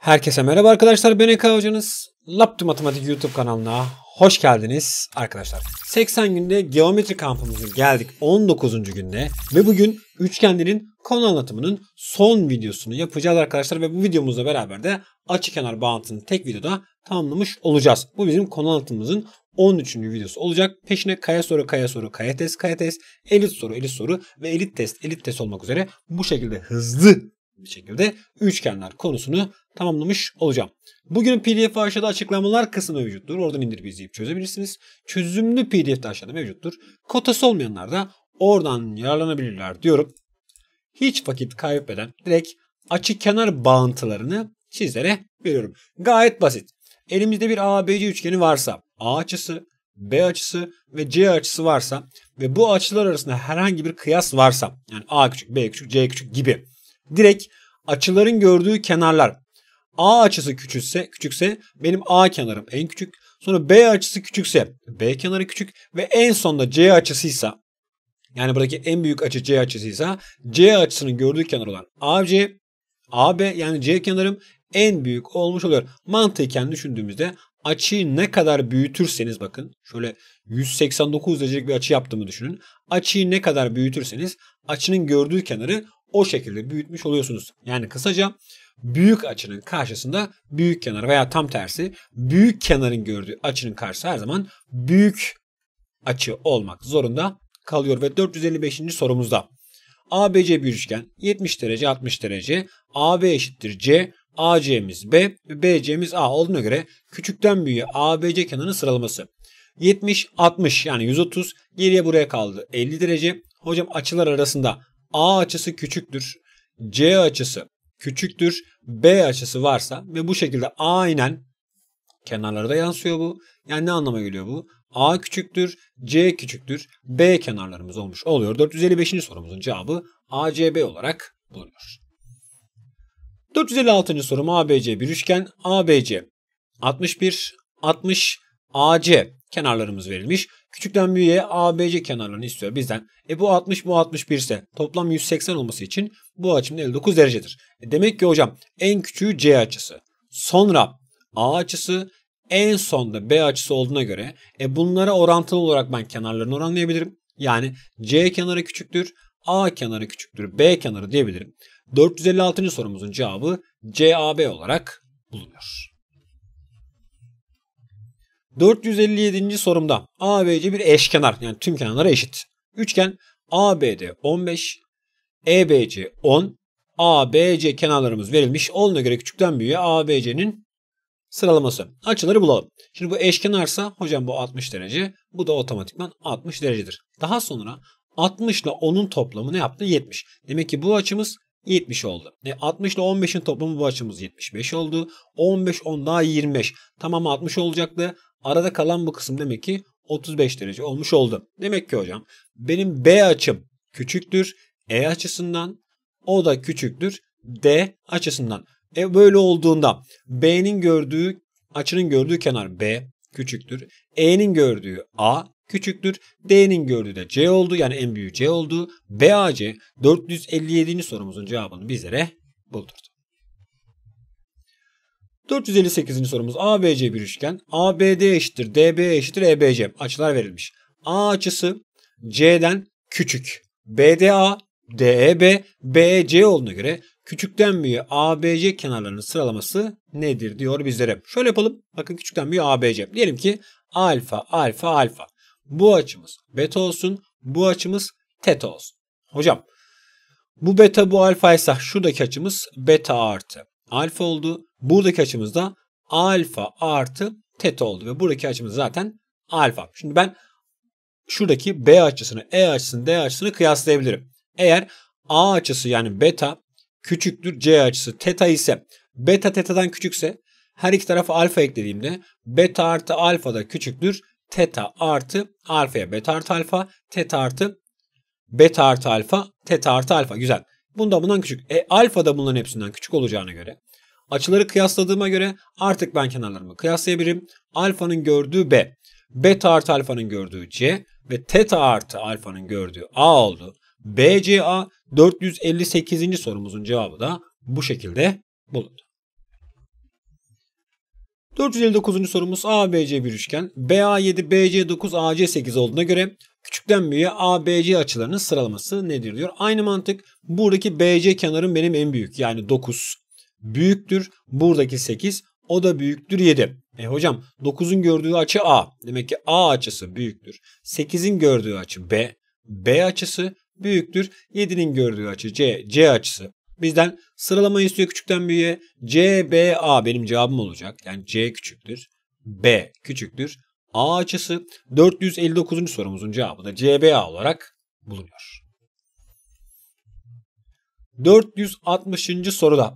Herkese merhaba arkadaşlar ben Eka hocanız. Laptop Matematik YouTube kanalına hoş geldiniz arkadaşlar. 80 günde geometri kampımızın geldik 19. günde ve bugün üçgenlerin konu anlatımının son videosunu yapacağız arkadaşlar ve bu videomuzla beraber de açı kenar bağıntısını tek videoda tamamlamış olacağız. Bu bizim konu anlatımımızın 13. videosu olacak. Peşine kaya soru, kaya soru, kaya test, kaya test, elit soru, elit soru ve elit test, elit test olmak üzere bu şekilde hızlı bir şekilde üçgenler konusunu tamamlamış olacağım. Bugünün PDF aşağıda açıklamalar kısmında mevcuttur. Oradan indirip izleyip çözebilirsiniz. Çözümlü PDF de aşağıda mevcuttur. Kotası olmayanlar da oradan yararlanabilirler diyorum. Hiç vakit kaybetmeden direkt açık kenar bağıntılarını sizlere veriyorum. Gayet basit. Elimizde bir ABC üçgeni varsa A açısı, B açısı ve C açısı varsa ve bu açılar arasında herhangi bir kıyas varsa yani A küçük, B küçük, C küçük gibi direkt açıların gördüğü kenarlar. A açısı küçükse, küçükse benim A kenarım en küçük. Sonra B açısı küçükse B kenarı küçük ve en sonda C açısıysa yani buradaki en büyük açı C açısıysa C açısının gördüğü kenar olan AC, AB yani C kenarım en büyük olmuş oluyor. Mantıken düşündüğümüzde açıyı ne kadar büyütürseniz bakın şöyle 189 derecelik bir açı yaptığımı düşünün. Açıyı ne kadar büyütürseniz açının gördüğü kenarı o şekilde büyütmüş oluyorsunuz. Yani kısaca büyük açının karşısında büyük kenar veya tam tersi büyük kenarın gördüğü açının karşısı her zaman büyük açı olmak zorunda kalıyor ve 455. sorumuzda ABC bir üçgen 70 derece 60 derece AB eşittir C AC'miz B BC'miz A olduğuna göre küçükten büyüğe ABC kenarının sıralaması 70 60 yani 130 geriye buraya kaldı 50 derece hocam açılar arasında A açısı küçüktür, C açısı küçüktür, B açısı varsa ve bu şekilde aynen kenarlara da yansıyor bu. Yani ne anlama geliyor bu? A küçüktür, C küçüktür, B kenarlarımız olmuş oluyor. 455. sorumuzun cevabı ACB olarak bulunuyor. 456. sorum ABC bir üçgen ABC 61, 60, AC kenarlarımız verilmiş. Küçükten büyüğe ABC kenarlarını istiyor bizden. E bu 60 bu 61 ise toplam 180 olması için bu açım 59 derecedir. E demek ki hocam en küçüğü C açısı. Sonra A açısı en sonda B açısı olduğuna göre e bunlara orantılı olarak ben kenarlarını oranlayabilirim. Yani C kenarı küçüktür, A kenarı küçüktür, B kenarı diyebilirim. 456. sorumuzun cevabı CAB olarak bulunuyor. 457. sorumda ABC bir eşkenar yani tüm kenarları eşit. Üçgen ABD 15, EBC 10, ABC kenarlarımız verilmiş. Olduğuna göre küçükten büyüğe ABC'nin sıralaması. Açıları bulalım. Şimdi bu eşkenarsa hocam bu 60 derece. Bu da otomatikman 60 derecedir. Daha sonra 60 ile 10'un toplamı ne yaptı? 70. Demek ki bu açımız 70 oldu. E 60 ile 15'in toplamı bu açımız 75 oldu. 15 10 daha 25. Tamam 60 olacaktı. Arada kalan bu kısım demek ki 35 derece olmuş oldu. Demek ki hocam benim B açım küçüktür E açısından o da küçüktür D açısından. E böyle olduğunda B'nin gördüğü açının gördüğü kenar B küçüktür. E'nin gördüğü A küçüktür. D'nin gördüğü de C oldu. Yani en büyüğü C oldu. BAC 457. sorumuzun cevabını bizlere buldurdu. 458. sorumuz ABC bir üçgen. ABD eşittir DB eşittir EBC. Açılar verilmiş. A açısı C'den küçük. BDA, DEB, BC e, olduğuna göre küçükten büyüğe ABC kenarlarının sıralaması nedir diyor bizlere. Şöyle yapalım. Bakın küçükten büyüğe ABC. Diyelim ki alfa, alfa, alfa. Bu açımız beta olsun. Bu açımız teta olsun. Hocam bu beta bu alfaysa ise şuradaki açımız beta artı alfa oldu. Buradaki açımız da alfa artı teta oldu ve buradaki açımız zaten alfa. Şimdi ben şuradaki B açısını, E açısını, D açısını kıyaslayabilirim. Eğer A açısı yani beta küçüktür C açısı teta ise beta tetadan küçükse her iki tarafa alfa eklediğimde beta artı alfa da küçüktür teta artı alfaya beta artı alfa teta artı beta artı alfa teta artı alfa güzel. Bunda bundan küçük. E alfa da bunların hepsinden küçük olacağına göre Açıları kıyasladığıma göre artık ben kenarlarımı kıyaslayabilirim. Alfanın gördüğü B, beta artı alfanın gördüğü C ve teta artı alfanın gördüğü A oldu. BCA 458. sorumuzun cevabı da bu şekilde bulundu. 459. sorumuz ABC bir üçgen. BA7, BC9, AC8 olduğuna göre küçükten büyüğe ABC açılarının sıralaması nedir diyor. Aynı mantık buradaki BC kenarım benim en büyük yani 9 büyüktür. Buradaki 8 o da büyüktür 7. E hocam 9'un gördüğü açı A. Demek ki A açısı büyüktür. 8'in gördüğü açı B. B açısı büyüktür. 7'nin gördüğü açı C. C açısı. Bizden sıralama istiyor küçükten büyüğe. C, B, A benim cevabım olacak. Yani C küçüktür. B küçüktür. A açısı 459. sorumuzun cevabı da CBA olarak bulunuyor. 460. soruda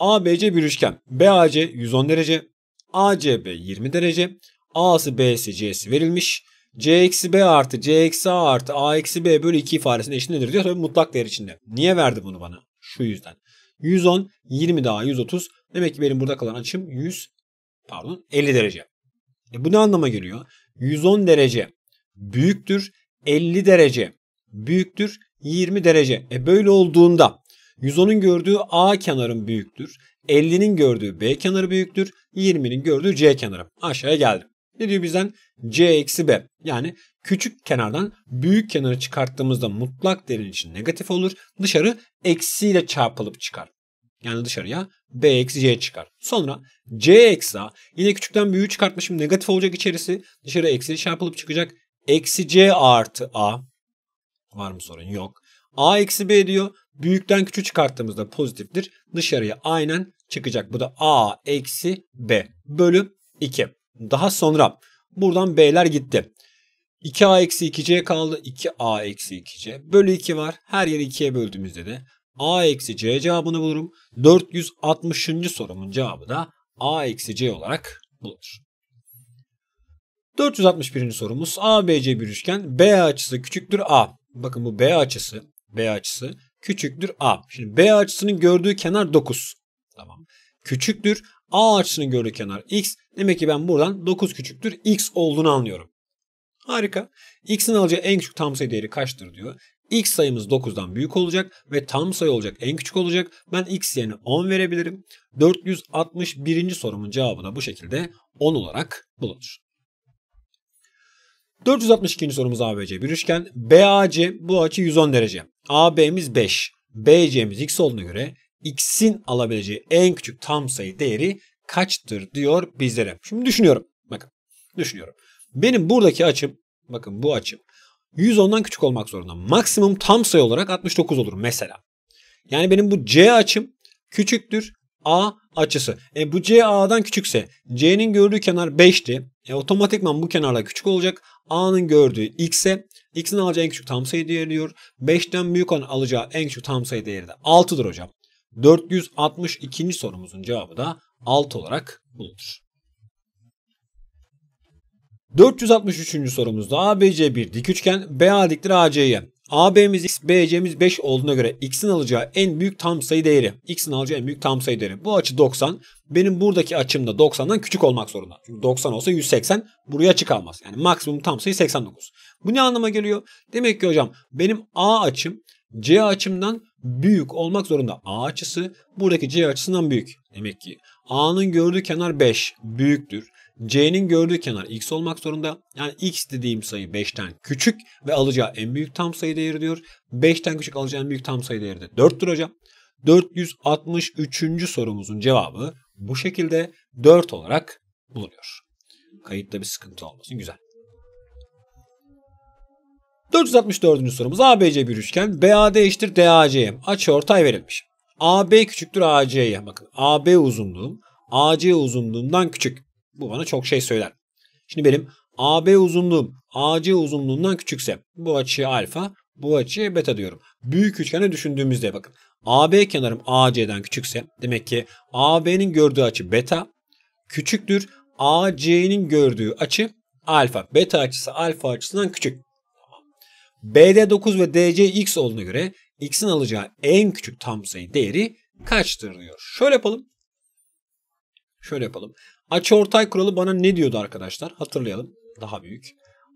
ABC bir üçgen. BAC 110 derece, ACB 20 derece, A'sı B'si C'si verilmiş. C eksi B artı C eksi A artı A eksi B bölü 2 ifadesinin eşitliğindedir diyor. Tabii mutlak değer içinde. Niye verdi bunu bana? Şu yüzden. 110, 20 daha 130. Demek ki benim burada kalan açım 100, pardon 50 derece. E bu ne anlama geliyor? 110 derece büyüktür 50 derece büyüktür 20 derece. E böyle olduğunda 110'un gördüğü A kenarın büyüktür. 50'nin gördüğü B kenarı büyüktür. 20'nin gördüğü C kenarı. Aşağıya geldim. Ne diyor bizden? C eksi B. Yani küçük kenardan büyük kenarı çıkarttığımızda mutlak değerin için negatif olur. Dışarı eksiyle çarpılıp çıkar. Yani dışarıya B eksi C çıkar. Sonra C eksi A. Yine küçükten büyüğü çıkartmışım. Negatif olacak içerisi. Dışarı eksiyle çarpılıp çıkacak. Eksi C artı A. Var mı sorun? Yok. A eksi B diyor. Büyükten küçük çıkarttığımızda pozitiftir. Dışarıya aynen çıkacak. Bu da A eksi B bölü 2. Daha sonra buradan B'ler gitti. 2A eksi 2C kaldı. 2A eksi 2C bölü 2 var. Her yeri 2'ye böldüğümüzde de A eksi C cevabını bulurum. 460. sorumun cevabı da A eksi C olarak bulunur. 461. sorumuz ABC bir üçgen. B açısı küçüktür A. Bakın bu B açısı, B açısı küçüktür A. Şimdi B açısının gördüğü kenar 9. Tamam. Küçüktür. A açısının gördüğü kenar X. Demek ki ben buradan 9 küçüktür X olduğunu anlıyorum. Harika. X'in alacağı en küçük tam sayı değeri kaçtır diyor. X sayımız 9'dan büyük olacak ve tam sayı olacak en küçük olacak. Ben X yerine 10 verebilirim. 461. sorumun cevabı da bu şekilde 10 olarak bulunur. 462. sorumuz ABC bir üçgen. BAC bu açı 110 derece. AB'miz 5. BC'miz x olduğuna göre x'in alabileceği en küçük tam sayı değeri kaçtır diyor bizlere. Şimdi düşünüyorum. Bakın düşünüyorum. Benim buradaki açım bakın bu açım 110'dan küçük olmak zorunda. Maksimum tam sayı olarak 69 olur mesela. Yani benim bu C açım küçüktür A açısı. E bu C A'dan küçükse C'nin gördüğü kenar 5'ti. E otomatikman bu kenarla küçük olacak. A'nın gördüğü X'e X'in alacağı en küçük tam sayı değeri diyor. 5'ten büyük olan alacağı en küçük tam sayı değeri de 6'dır hocam. 462. sorumuzun cevabı da 6 olarak bulunur. 463. sorumuzda ABC bir dik üçgen, BA diktir AC'ye. AB'miz x, BC'miz 5 olduğuna göre x'in alacağı en büyük tam sayı değeri. X'in alacağı en büyük tam sayı değeri. Bu açı 90. Benim buradaki açım da 90'dan küçük olmak zorunda. Çünkü 90 olsa 180 buraya çıkamaz. Yani maksimum tam sayı 89. Bu ne anlama geliyor? Demek ki hocam benim A açım C açımdan büyük olmak zorunda. A açısı buradaki C açısından büyük. Demek ki A'nın gördüğü kenar 5 büyüktür. C'nin gördüğü kenar X olmak zorunda. Yani X dediğim sayı 5'ten küçük ve alacağı en büyük tam sayı değeri diyor. 5'ten küçük alacağı en büyük tam sayı değeri de 4'tür hocam. 463. sorumuzun cevabı bu şekilde 4 olarak bulunuyor. Kayıtta bir sıkıntı olmasın. Güzel. 464. sorumuz ABC bir üçgen. BAD eşittir DAC'ye. Açı ortay verilmiş. AB küçüktür AC'ye. Bakın AB uzunluğum AC uzunluğundan küçük. Bu bana çok şey söyler. Şimdi benim AB uzunluğum AC uzunluğundan küçükse bu açıya alfa, bu açıya beta diyorum. Büyük üçgeni düşündüğümüzde bakın. AB kenarım AC'den küçükse demek ki AB'nin gördüğü açı beta küçüktür. AC'nin gördüğü açı alfa. Beta açısı alfa açısından küçük. BD9 ve DCX olduğuna göre X'in alacağı en küçük tam sayı değeri kaçtır diyor. Şöyle yapalım. Şöyle yapalım. Açıortay kuralı bana ne diyordu arkadaşlar? Hatırlayalım. Daha büyük.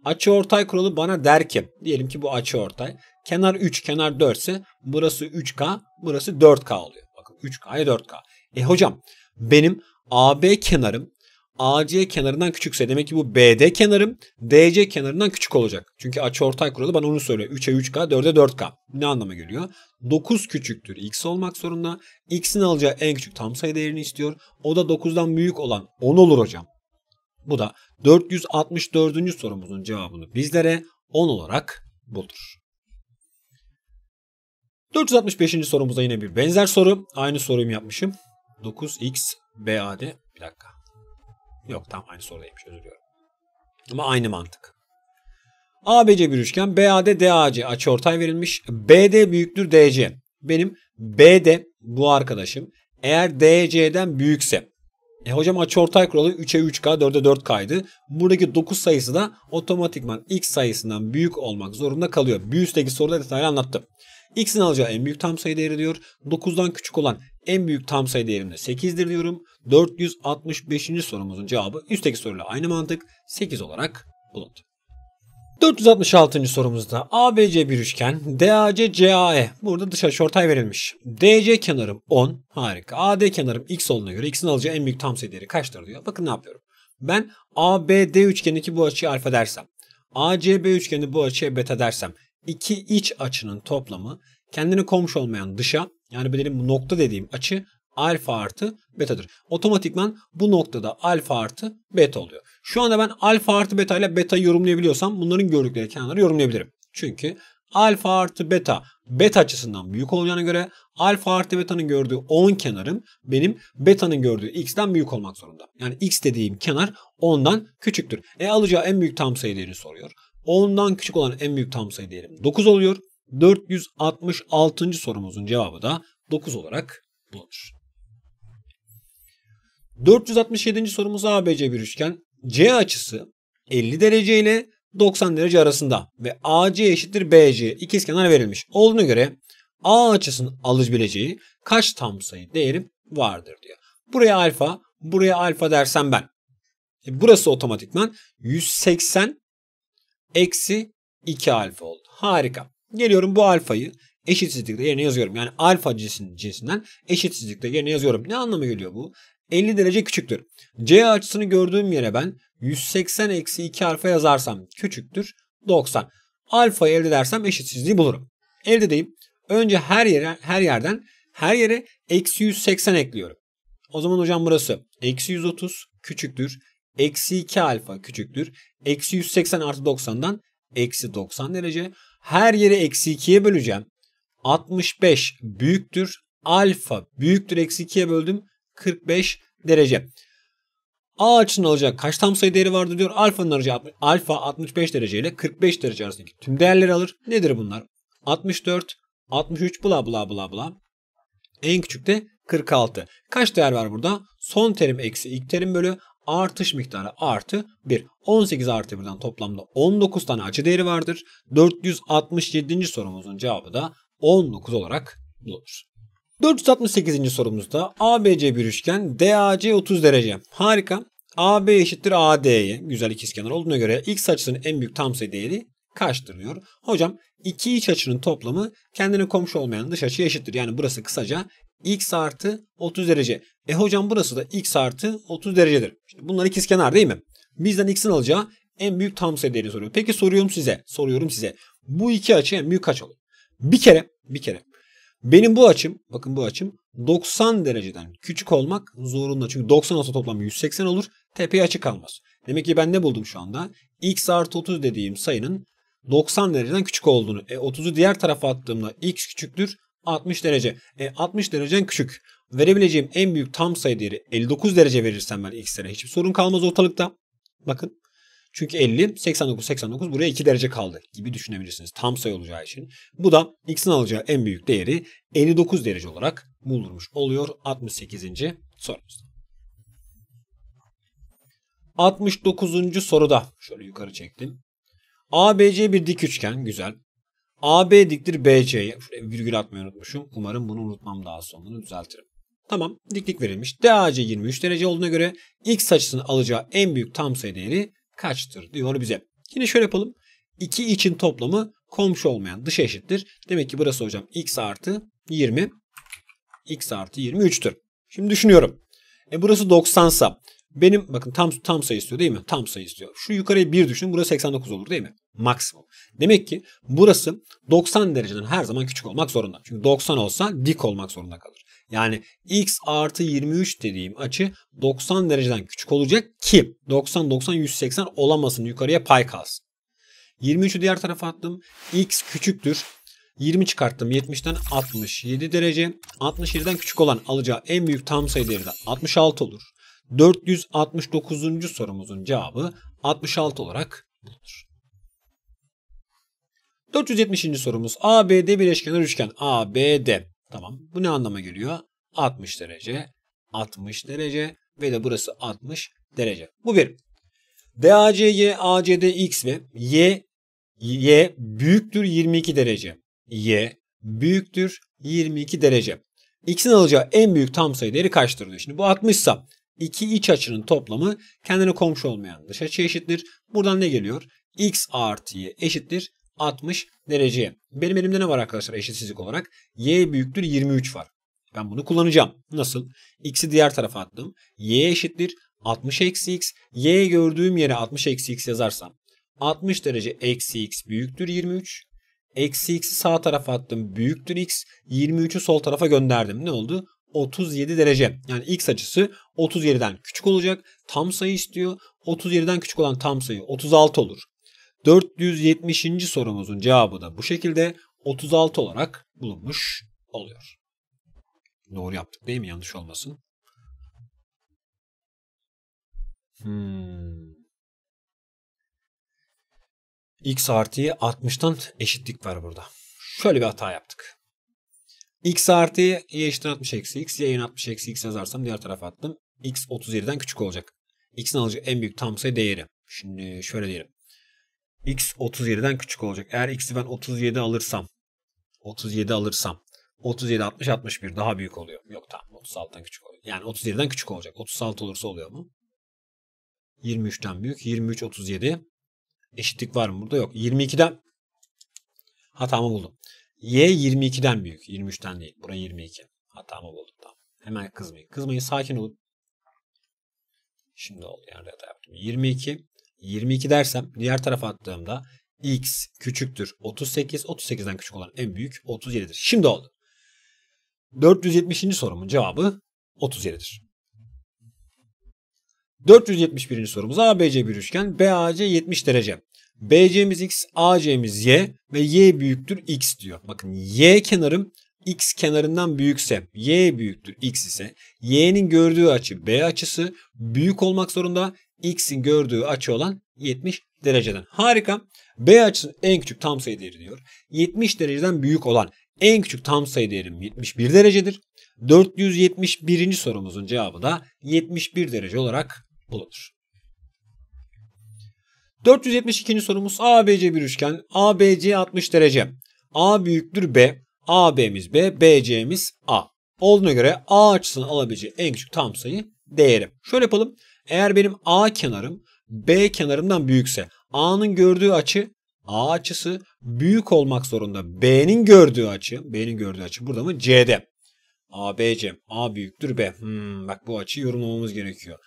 Açıortay kuralı bana der ki diyelim ki bu açıortay. Kenar 3, kenar 4 ise burası 3K, burası 4K oluyor. Bakın 3K'ya 4K. E hocam benim AB kenarım AC kenarından küçükse demek ki bu BD kenarım DC kenarından küçük olacak. Çünkü açıortay kuralı bana onu söylüyor. 3'e 3K, 4'e 4K. Ne anlama geliyor? 9 küçüktür x olmak zorunda. X'in alacağı en küçük tam sayı değerini istiyor. O da 9'dan büyük olan 10 olur hocam. Bu da 464. sorumuzun cevabını bizlere 10 olarak bulur. 465. sorumuza yine bir benzer soru. Aynı soruyu yapmışım. 9x BAD bir dakika. Yok tam aynı sorudaymış özür diliyorum. Ama aynı mantık. ABC bir üçgen BAD DAC açıortay verilmiş. BD büyüktür DC. Benim BD bu arkadaşım eğer DC'den büyükse e hocam açıortay kuralı 3'e 3K 4'e 4 kaydı. Buradaki 9 sayısı da otomatikman X sayısından büyük olmak zorunda kalıyor. Bir soruda detaylı anlattım. X'in alacağı en büyük tam sayı değeri diyor. 9'dan küçük olan en büyük tam sayı değerimde de 8'dir diyorum. 465. sorumuzun cevabı üstteki soruyla aynı mantık 8 olarak bulundu. 466. sorumuzda ABC bir üçgen, DAC CAE. Burada dış açıortay verilmiş. DC kenarım 10. Harika. AD kenarım x olduğuna göre x'in alacağı en büyük tam sayı değeri kaçtır diyor. Bakın ne yapıyorum. Ben ABD üçgenindeki bu açıyı alfa dersem, ACB üçgeninde bu açıya beta dersem, iki iç açının toplamı kendine komşu olmayan dışa, yani benim nokta dediğim açı alfa artı betadır. Otomatikman bu noktada alfa artı beta oluyor. Şu anda ben alfa artı beta ile beta yorumlayabiliyorsam bunların gördükleri kenarları yorumlayabilirim. Çünkü alfa artı beta beta açısından büyük olacağına göre alfa artı beta'nın gördüğü 10 kenarım benim beta'nın gördüğü x'ten büyük olmak zorunda. Yani x dediğim kenar 10'dan küçüktür. E alacağı en büyük tam sayı değerini soruyor. 10'dan küçük olan en büyük tam sayı değerim 9 oluyor. 466. sorumuzun cevabı da 9 olarak bulunur. 467. sorumuz ABC bir üçgen. C açısı 50 derece ile 90 derece arasında ve AC eşittir BC ikizkenar verilmiş. Olduğuna göre A açısının alabileceği kaç tam sayı değeri vardır diyor. Buraya alfa, buraya alfa dersem ben. E burası otomatikman 180 eksi 2 alfa oldu. Harika. Geliyorum bu alfayı eşitsizlikte yerine yazıyorum. Yani alfa cinsin, cinsinden eşitsizlikte yerine yazıyorum. Ne anlamı geliyor bu? 50 derece küçüktür. C açısını gördüğüm yere ben 180 eksi 2 alfa yazarsam küçüktür 90. Alfayı elde edersem eşitsizliği bulurum. Elde edeyim. Önce her yere her yerden her yere eksi 180 ekliyorum. O zaman hocam burası eksi 130 küçüktür. Eksi 2 alfa küçüktür. Eksi 180 artı 90'dan eksi 90 derece. Her yeri eksi 2'ye böleceğim. 65 büyüktür. Alfa büyüktür. Eksi 2'ye böldüm. 45 derece. A açısının alacak kaç tam sayı değeri vardır diyor. Alfanın alacağı alfa 65 derece ile 45 derece arasındaki tüm değerleri alır. Nedir bunlar? 64, 63 bla bla bla bla. En küçük de 46. Kaç değer var burada? Son terim eksi ilk terim bölü artış miktarı artı 1. 18 artı 1'den toplamda 19 tane açı değeri vardır. 467. sorumuzun cevabı da 19 olarak bulunur. 468. sorumuzda ABC bir üçgen DAC 30 derece. Harika. AB eşittir AD'ye güzel ikizkenar olduğuna göre x açısının en büyük tam sayı değeri kaçtır diyor. Hocam iki iç açının toplamı kendine komşu olmayan dış açıya eşittir. Yani burası kısaca x artı 30 derece. E hocam burası da x artı 30 derecedir. İşte bunlar ikizkenar değil mi? Bizden x'in alacağı en büyük tam sayı değerini soruyor. Peki soruyorum size. Soruyorum size. Bu iki açı en büyük kaç olur? Bir kere, bir kere. Benim bu açım, bakın bu açım 90 dereceden küçük olmak zorunda. Çünkü 90 olsa toplam 180 olur. Tepeye açı kalmaz. Demek ki ben ne buldum şu anda? x artı 30 dediğim sayının 90 dereceden küçük olduğunu. E 30'u diğer tarafa attığımda x küçüktür. 60 derece. E, 60 derecen küçük. Verebileceğim en büyük tam sayı değeri 59 derece verirsem ben x'lere hiçbir sorun kalmaz ortalıkta. Bakın. Çünkü 50, 89, 89 buraya 2 derece kaldı gibi düşünebilirsiniz. Tam sayı olacağı için. Bu da x'in alacağı en büyük değeri 59 derece olarak bulunmuş oluyor 68. sorumuzda. 69. soruda şöyle yukarı çektim. ABC bir dik üçgen güzel. AB diktir BC. virgül atmayı unutmuşum. Umarım bunu unutmam daha sonra düzeltirim. Tamam diklik verilmiş. DAC 23 derece olduğuna göre x açısını alacağı en büyük tam sayı değeri kaçtır diyor bize. Yine şöyle yapalım. 2 için toplamı komşu olmayan dış eşittir. Demek ki burası hocam x artı 20 x artı 23'tür. Şimdi düşünüyorum. E burası 90 sa benim bakın tam tam sayı istiyor değil mi? Tam sayı istiyor. Şu yukarıya 1 düşün, Burası 89 olur değil mi? Maksimum. Demek ki burası 90 dereceden her zaman küçük olmak zorunda. Çünkü 90 olsa dik olmak zorunda kalır. Yani x artı 23 dediğim açı 90 dereceden küçük olacak ki 90, 90, 180 olamasın yukarıya pay kalsın. 23'ü diğer tarafa attım. x küçüktür. 20 çıkarttım 70'ten 67 derece. 67'den küçük olan alacağı en büyük tam sayı değeri de 66 olur. 469. sorumuzun cevabı 66 olarak bulunur. 470. sorumuz ABD bileşkenar üçgen ABD. Tamam. Bu ne anlama geliyor? 60 derece, 60 derece ve de burası 60 derece. Bu bir. DACY, ACDX ve Y Y büyüktür 22 derece. Y büyüktür 22 derece. X'in alacağı en büyük tam sayı değeri kaçtır Şimdi bu 60 sa İki iç açının toplamı kendine komşu olmayan dış açı eşittir. Buradan ne geliyor? X artı Y eşittir 60 derece. Benim elimde ne var arkadaşlar eşitsizlik olarak? Y büyüktür 23 var. Ben bunu kullanacağım. Nasıl? X'i diğer tarafa attım. Y eşittir 60 eksi x. Y gördüğüm yere 60 eksi x yazarsam 60 derece eksi x büyüktür 23. Eksi x'i sağ tarafa attım. Büyüktür x. 23'ü sol tarafa gönderdim. Ne oldu? 37 derece. Yani x açısı 37'den küçük olacak. Tam sayı istiyor. 37'den küçük olan tam sayı 36 olur. 470. sorumuzun cevabı da bu şekilde 36 olarak bulunmuş oluyor. Doğru yaptık değil mi? Yanlış olmasın. Hmm. X artı 60'tan eşitlik var burada. Şöyle bir hata yaptık x artı y eşittir 60 eksi x. Y'ye 60 eksi x yazarsam diğer tarafa attım. x 37'den küçük olacak. x'in alacağı en büyük tam sayı değeri. Şimdi şöyle diyelim. x 37'den küçük olacak. Eğer x'i ben 37 alırsam 37 alırsam 37 60 61 daha büyük oluyor. Yok tamam 36'dan küçük oluyor. Yani 37'den küçük olacak. 36 olursa oluyor mu? 23'ten büyük. 23 37. Eşitlik var mı burada? Yok. 22'den hatamı buldum. Y 22'den büyük. 23'ten değil. Burası 22. Hatamı buldum. Tamam. Hemen kızmayın. Kızmayın. Sakin olun. Şimdi oldu yani yaptım. 22. 22 dersem diğer tarafa attığımda x küçüktür 38. 38'den küçük olan en büyük 37'dir. Şimdi oldu. 470. sorumun cevabı 37'dir. 471. sorumuz ABC bir üçgen BAC 70 derece. BC'miz X, AC'miz Y ve Y büyüktür X diyor. Bakın Y kenarım X kenarından büyükse, Y büyüktür X ise Y'nin gördüğü açı B açısı büyük olmak zorunda. X'in gördüğü açı olan 70 dereceden. Harika. B açısının en küçük tam sayı değeri diyor. 70 dereceden büyük olan en küçük tam sayı değerim 71 derecedir. 471. sorumuzun cevabı da 71 derece olarak bulunur. 472. sorumuz ABC bir üçgen. ABC 60 derece. A büyüktür B. AB'miz B, BC'miz A. Olduğuna göre A açısını alabileceği en küçük tam sayı değeri. Şöyle yapalım. Eğer benim A kenarım B kenarından büyükse A'nın gördüğü açı A açısı büyük olmak zorunda. B'nin gördüğü açı, B'nin gördüğü açı burada mı? C'de. A, B, C. A büyüktür B. Hmm, bak bu açıyı yorumlamamız gerekiyor.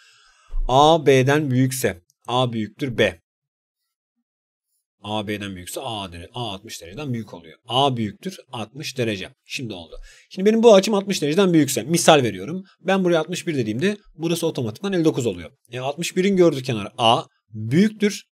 A, B'den büyükse A büyüktür B. AB'den büyükse A, A 60 dereceden büyük oluyor. A büyüktür 60 derece. Şimdi oldu. Şimdi benim bu açım 60 dereceden büyükse misal veriyorum. Ben buraya 61 dediğimde burası otomatikman 59 oluyor. Yani e, 61'in gördüğü kenar A büyüktür.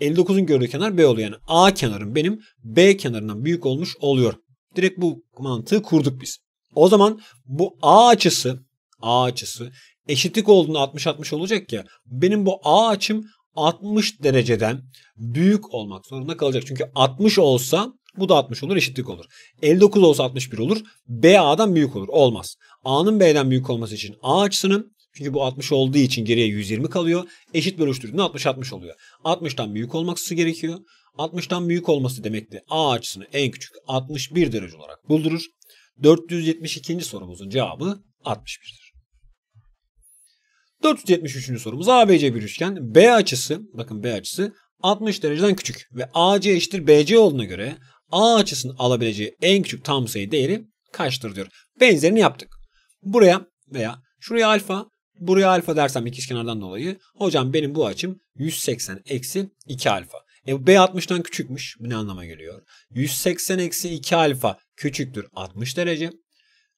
59'un gördüğü kenar B oluyor. Yani A kenarım benim B kenarından büyük olmuş oluyor. Direkt bu mantığı kurduk biz. O zaman bu A açısı A açısı eşitlik olduğunda 60-60 olacak ya. Benim bu A açım 60 dereceden büyük olmak zorunda kalacak. Çünkü 60 olsa bu da 60 olur eşitlik olur. 59 olsa 61 olur. B A'dan büyük olur. Olmaz. A'nın B'den büyük olması için A açısının çünkü bu 60 olduğu için geriye 120 kalıyor. Eşit bölüştürdüğünde 60-60 oluyor. 60'tan büyük olması gerekiyor. 60'tan büyük olması demek demekti. A açısını en küçük 61 derece olarak buldurur. 472. sorumuzun cevabı 61'dir. 473. sorumuz ABC bir üçgen. B açısı bakın B açısı 60 dereceden küçük ve AC eşittir BC olduğuna göre A açısının alabileceği en küçük tam sayı değeri kaçtır diyor. Benzerini yaptık. Buraya veya şuraya alfa, buraya alfa dersem ikizkenardan dolayı hocam benim bu açım 180 eksi 2 alfa. E B 60'dan küçükmüş. Bu ne anlama geliyor? 180 eksi 2 alfa küçüktür 60 derece.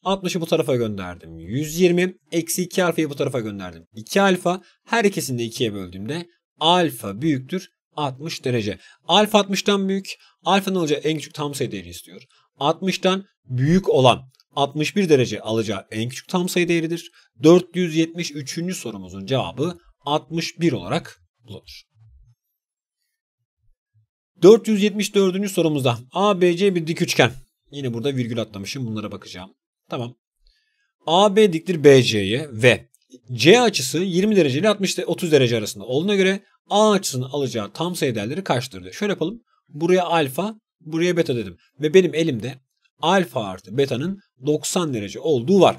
60'ı bu tarafa gönderdim. 120. Eksi 2 alfayı bu tarafa gönderdim. 2 alfa her ikisini de 2'ye böldüğümde alfa büyüktür 60 derece. Alfa 60'tan büyük. Alfa'nın alacağı en küçük tam sayı değeri istiyor. 60'tan büyük olan 61 derece alacağı en küçük tam sayı değeridir. 473. sorumuzun cevabı 61 olarak bulunur. 474. sorumuzda ABC bir dik üçgen. Yine burada virgül atlamışım. Bunlara bakacağım. Tamam. AB diktir BC'ye ve C açısı 20 derece ile 60 30 derece arasında olduğuna göre A açısının alacağı tam sayı değerleri kaçtır diyor. Şöyle yapalım. Buraya alfa, buraya beta dedim. Ve benim elimde alfa artı beta'nın 90 derece olduğu var.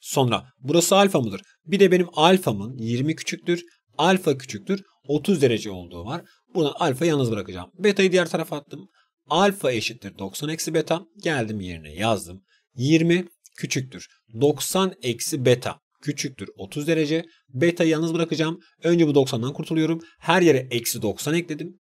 Sonra burası alfa mıdır? Bir de benim alfamın 20 küçüktür, alfa küçüktür, 30 derece olduğu var. Buna alfa yalnız bırakacağım. Beta'yı diğer tarafa attım. Alfa eşittir 90 eksi beta. Geldim yerine yazdım. 20 küçüktür. 90 eksi beta küçüktür 30 derece. Beta yalnız bırakacağım. Önce bu 90'dan kurtuluyorum. Her yere eksi 90 ekledim.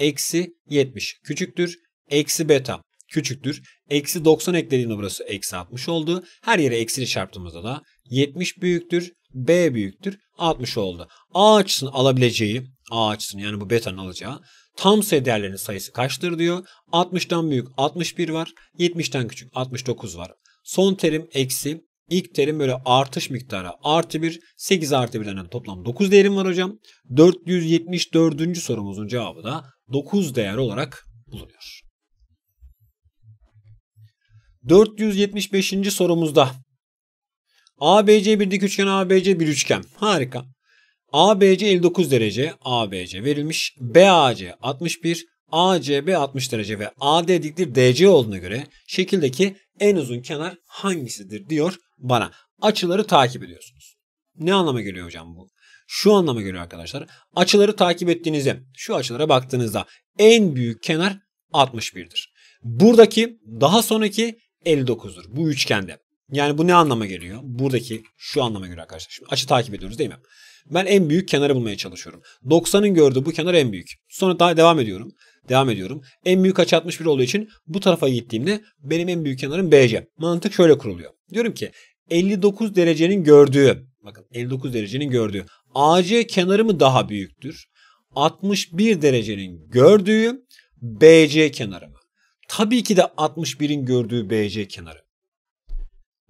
Eksi 70 küçüktür. Eksi beta küçüktür. Eksi 90 eklediğimde burası eksi 60 oldu. Her yere eksili çarptığımızda da 70 büyüktür. B büyüktür. 60 oldu. A açısını alabileceği, A açısını yani bu beta'nın alacağı Tam sayı değerlerinin sayısı kaçtır diyor. 60'dan büyük 61 var. 70'ten küçük 69 var. Son terim eksi. İlk terim böyle artış miktarı artı 1. 8 artı 1'den toplam 9 değerim var hocam. 474. sorumuzun cevabı da 9 değer olarak bulunuyor. 475. sorumuzda ABC bir dik üçgen ABC bir üçgen. Harika. ABC 59 derece ABC verilmiş. BAC 61, ACB 60 derece ve AD diktir DC olduğuna göre şekildeki en uzun kenar hangisidir diyor bana. Açıları takip ediyorsunuz. Ne anlama geliyor hocam bu? Şu anlama geliyor arkadaşlar. Açıları takip ettiğinizde, şu açılara baktığınızda en büyük kenar 61'dir. Buradaki daha sonraki 59'dur bu üçgende. Yani bu ne anlama geliyor? Buradaki şu anlama geliyor arkadaşlar. Şimdi açı takip ediyoruz değil mi? Ben en büyük kenarı bulmaya çalışıyorum. 90'ın gördüğü bu kenar en büyük. Sonra daha devam ediyorum. Devam ediyorum. En büyük açı 61 olduğu için bu tarafa gittiğimde benim en büyük kenarım BC. Mantık şöyle kuruluyor. Diyorum ki 59 derecenin gördüğü bakın 59 derecenin gördüğü AC kenarı mı daha büyüktür? 61 derecenin gördüğü BC kenarı mı? Tabii ki de 61'in gördüğü BC kenarı.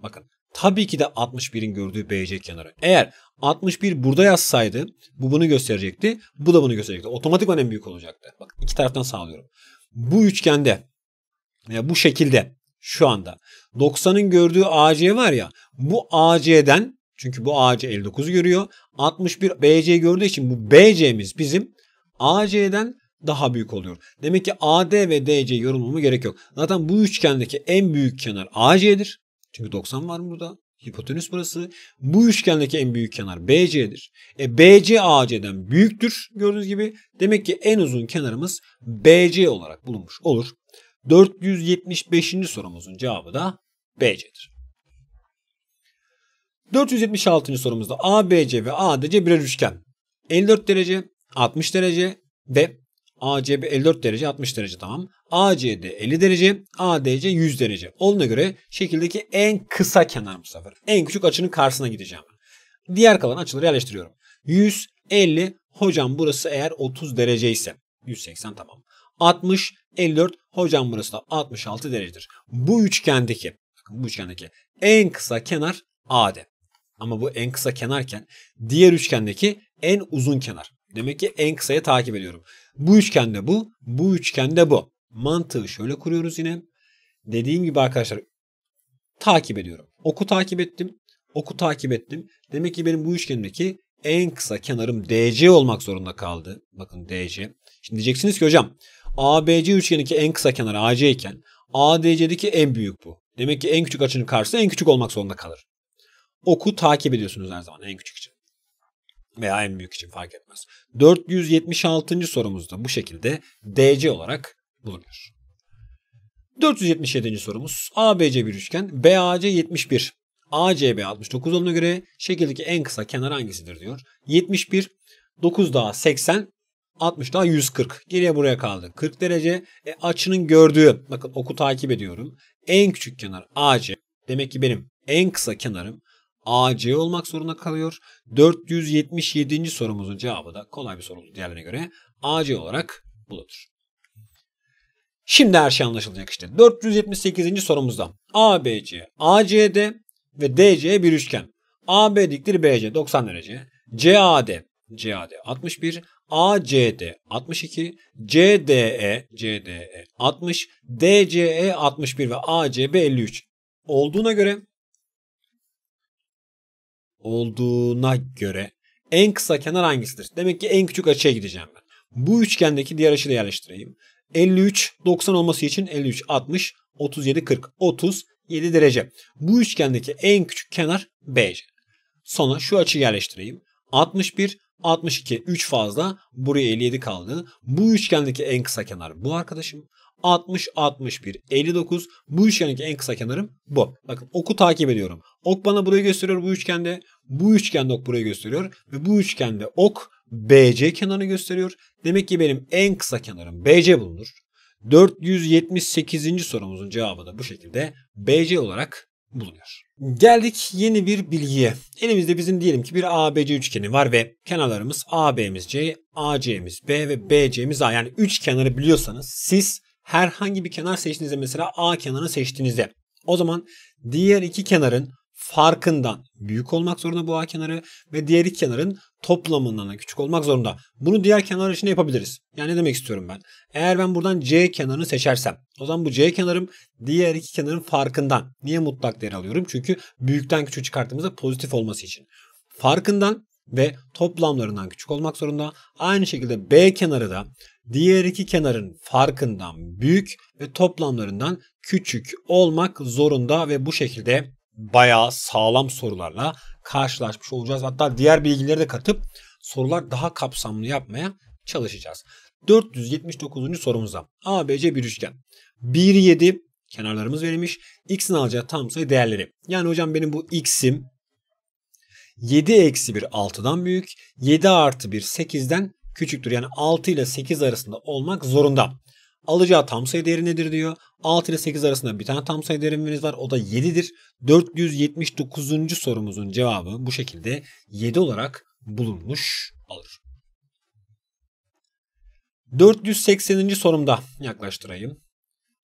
Bakın Tabii ki de 61'in gördüğü BC kenarı. Eğer 61 burada yazsaydı bu bunu gösterecekti. Bu da bunu gösterecekti. Otomatikman en büyük olacaktı. Bak iki taraftan sağlıyorum. Bu üçgende ya bu şekilde şu anda 90'ın gördüğü AC var ya bu AC'den çünkü bu AC 59'u görüyor. 61 BC gördüğü için bu BC'miz bizim AC'den daha büyük oluyor. Demek ki AD ve DC yorumlamama gerek yok. Zaten bu üçgendeki en büyük kenar AC'dir. Çünkü 90 var burada. Hipotenüs burası. Bu üçgendeki en büyük kenar BC'dir. E BC AC'den büyüktür gördüğünüz gibi. Demek ki en uzun kenarımız BC olarak bulunmuş olur. 475. sorumuzun cevabı da BC'dir. 476. sorumuzda ABC ve ADC birer üçgen. 54 derece, 60 derece ve ACB 54 derece 60 derece tamam. ACD 50 derece, ADC 100 derece. Olduğuna göre şekildeki en kısa kenar bu sefer. En küçük açının karşısına gideceğim. Diğer kalan açıları yerleştiriyorum. 100, 50. Hocam burası eğer 30 derece ise 180 tamam. 60, 54. Hocam burası da 66 derecedir. Bu üçgendeki bakın bu üçgendeki en kısa kenar AD. Ama bu en kısa kenarken diğer üçgendeki en uzun kenar. Demek ki en kısaya takip ediyorum. Bu üçgende bu, bu üçgende bu. Mantığı şöyle kuruyoruz yine. Dediğim gibi arkadaşlar takip ediyorum. Oku takip ettim. Oku takip ettim. Demek ki benim bu üçgenimdeki en kısa kenarım DC olmak zorunda kaldı. Bakın DC. Şimdi diyeceksiniz ki hocam ABC üçgenindeki en kısa kenar AC iken ADC'deki en büyük bu. Demek ki en küçük açının karşısı en küçük olmak zorunda kalır. Oku takip ediyorsunuz her zaman en küçük veya en büyük için fark etmez. 476. sorumuzda bu şekilde DC olarak bulunuyor. 477. sorumuz ABC bir üçgen BAC 71 ACB 69 olduğuna göre şekildeki en kısa kenar hangisidir diyor. 71 9 daha 80 60 daha 140. Geriye buraya kaldı. 40 derece. E, açının gördüğü bakın oku takip ediyorum. En küçük kenar AC. Demek ki benim en kısa kenarım AC olmak zorunda kalıyor. 477. sorumuzun cevabı da kolay bir soru diğerlerine göre AC olarak bulunur. Şimdi her şey anlaşılacak işte. 478. sorumuzda ABC, ACD ve DC bir üçgen. AB diktir BC 90 derece. CAD, CAD 61, ACD 62, CDE, CDE 60, DCE 61 ve ACB 53 olduğuna göre olduğuna göre en kısa kenar hangisidir? Demek ki en küçük açıya gideceğim ben. Bu üçgendeki diğer açıyı da yerleştireyim. 53 90 olması için 53 60 37 40 37 derece. Bu üçgendeki en küçük kenar BC. Sonra şu açıyı yerleştireyim. 61 62 3 fazla buraya 57 kaldı. Bu üçgendeki en kısa kenar bu arkadaşım. 60 61 59 bu üçgendeki en kısa kenarım bu. Bakın oku takip ediyorum. Ok bana burayı gösteriyor bu üçgende. Bu üçgende ok burayı gösteriyor ve bu üçgende ok BC kenarını gösteriyor. Demek ki benim en kısa kenarım BC bulunur. 478. sorumuzun cevabı da bu şekilde BC olarak bulunuyor. Geldik yeni bir bilgiye. Elimizde bizim diyelim ki bir ABC üçgeni var ve kenarlarımız AB'miz C, AC'miz B ve BC'miz A. Yani üç kenarı biliyorsanız siz herhangi bir kenar seçtiğinizde mesela A kenarını seçtiğinizde o zaman diğer iki kenarın farkından büyük olmak zorunda bu A kenarı ve diğer iki kenarın toplamından küçük olmak zorunda. Bunu diğer kenar için yapabiliriz. Yani ne demek istiyorum ben? Eğer ben buradan C kenarını seçersem o zaman bu C kenarım diğer iki kenarın farkından. Niye mutlak değer alıyorum? Çünkü büyükten küçük çıkarttığımızda pozitif olması için. Farkından ve toplamlarından küçük olmak zorunda. Aynı şekilde B kenarı da diğer iki kenarın farkından büyük ve toplamlarından küçük olmak zorunda ve bu şekilde bayağı sağlam sorularla karşılaşmış olacağız. Hatta diğer bilgileri de katıp sorular daha kapsamlı yapmaya çalışacağız. 479. sorumuza ABC bir üçgen. 1 7 kenarlarımız verilmiş. X'in alacağı tam sayı değerleri. Yani hocam benim bu X'im 7 eksi 1 6'dan büyük. 7 artı 1 8'den küçüktür. Yani 6 ile 8 arasında olmak zorunda. Alacağı tam sayı değeri nedir diyor. 6 ile 8 arasında bir tane tam sayı değerimiz var. O da 7'dir. 479. sorumuzun cevabı bu şekilde 7 olarak bulunmuş olur. 480. sorumda yaklaştırayım.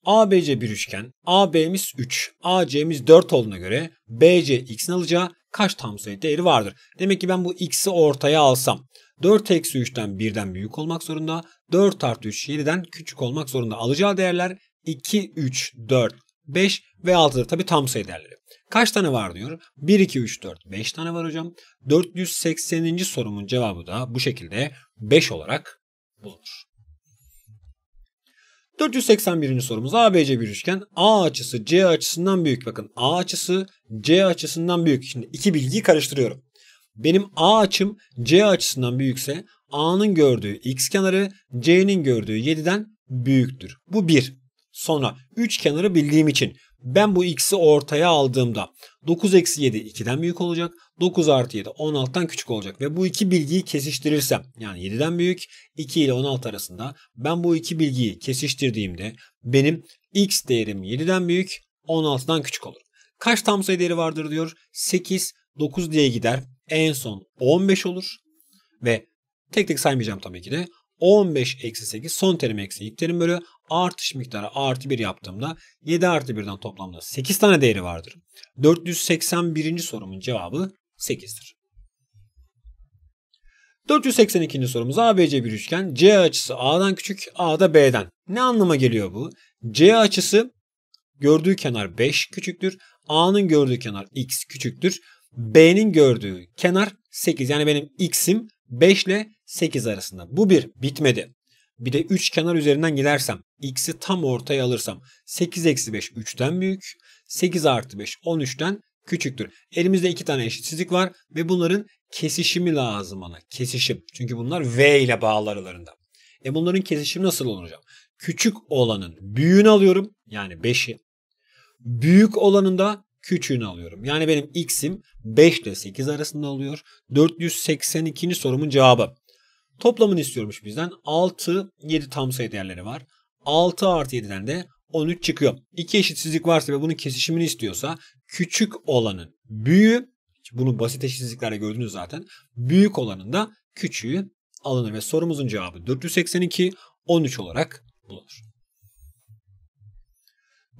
ABC bir üçgen. AB'miz 3, AC'miz 4 olduğuna göre BC x'in alacağı kaç tam sayı değeri vardır. Demek ki ben bu x'i ortaya alsam 4 eksi 3'ten 1'den büyük olmak zorunda. 4 artı 3 7'den küçük olmak zorunda. Alacağı değerler 2, 3, 4, 5 ve 6'dır. Tabi tam sayı değerleri. Kaç tane var diyor? 1, 2, 3, 4, 5 tane var hocam. 480. sorumun cevabı da bu şekilde 5 olarak bulunur. 481. sorumuz ABC bir üçgen. A açısı C açısından büyük. Bakın A açısı C açısından büyük. Şimdi iki bilgiyi karıştırıyorum. Benim A açım C açısından büyükse A'nın gördüğü x kenarı C'nin gördüğü 7'den büyüktür. Bu 1. Sonra 3 kenarı bildiğim için ben bu x'i ortaya aldığımda 9 eksi 7 2'den büyük olacak. 9 artı 7 16'dan küçük olacak. Ve bu iki bilgiyi kesiştirirsem yani 7'den büyük 2 ile 16 arasında ben bu iki bilgiyi kesiştirdiğimde benim x değerim 7'den büyük 16'dan küçük olur. Kaç tam sayı değeri vardır diyor. 8, 9 diye gider. En son 15 olur. Ve tek tek saymayacağım tabii ki de. 15 eksi 8 son terim eksi ilk terim bölü artış miktarı artı 1 yaptığımda 7 artı 1'den toplamda 8 tane değeri vardır. 481. sorumun cevabı 8'dir. 482. sorumuz ABC bir üçgen. C açısı A'dan küçük, A da B'den. Ne anlama geliyor bu? C açısı gördüğü kenar 5 küçüktür. A'nın gördüğü kenar X küçüktür. B'nin gördüğü kenar 8. Yani benim X'im 5 ile 8 arasında. Bu bir bitmedi. Bir de 3 kenar üzerinden gidersem x'i tam ortaya alırsam 8 eksi 5 3'ten büyük 8 artı 5 13'ten küçüktür. Elimizde iki tane eşitsizlik var ve bunların kesişimi lazım bana. Kesişim. Çünkü bunlar v ile bağlı aralarında. E bunların kesişimi nasıl olur Küçük olanın büyüğünü alıyorum. Yani 5'i. Büyük olanın da küçüğünü alıyorum. Yani benim x'im 5 ile 8 arasında oluyor. 482. sorumun cevabı. Toplamını istiyormuş bizden. 6, 7 tam sayı değerleri var. 6 artı 7'den de 13 çıkıyor. İki eşitsizlik varsa ve bunun kesişimini istiyorsa küçük olanın büyüğü, bunu basit eşitsizliklerle gördünüz zaten, büyük olanın da küçüğü alınır ve sorumuzun cevabı 482, 13 olarak bulunur.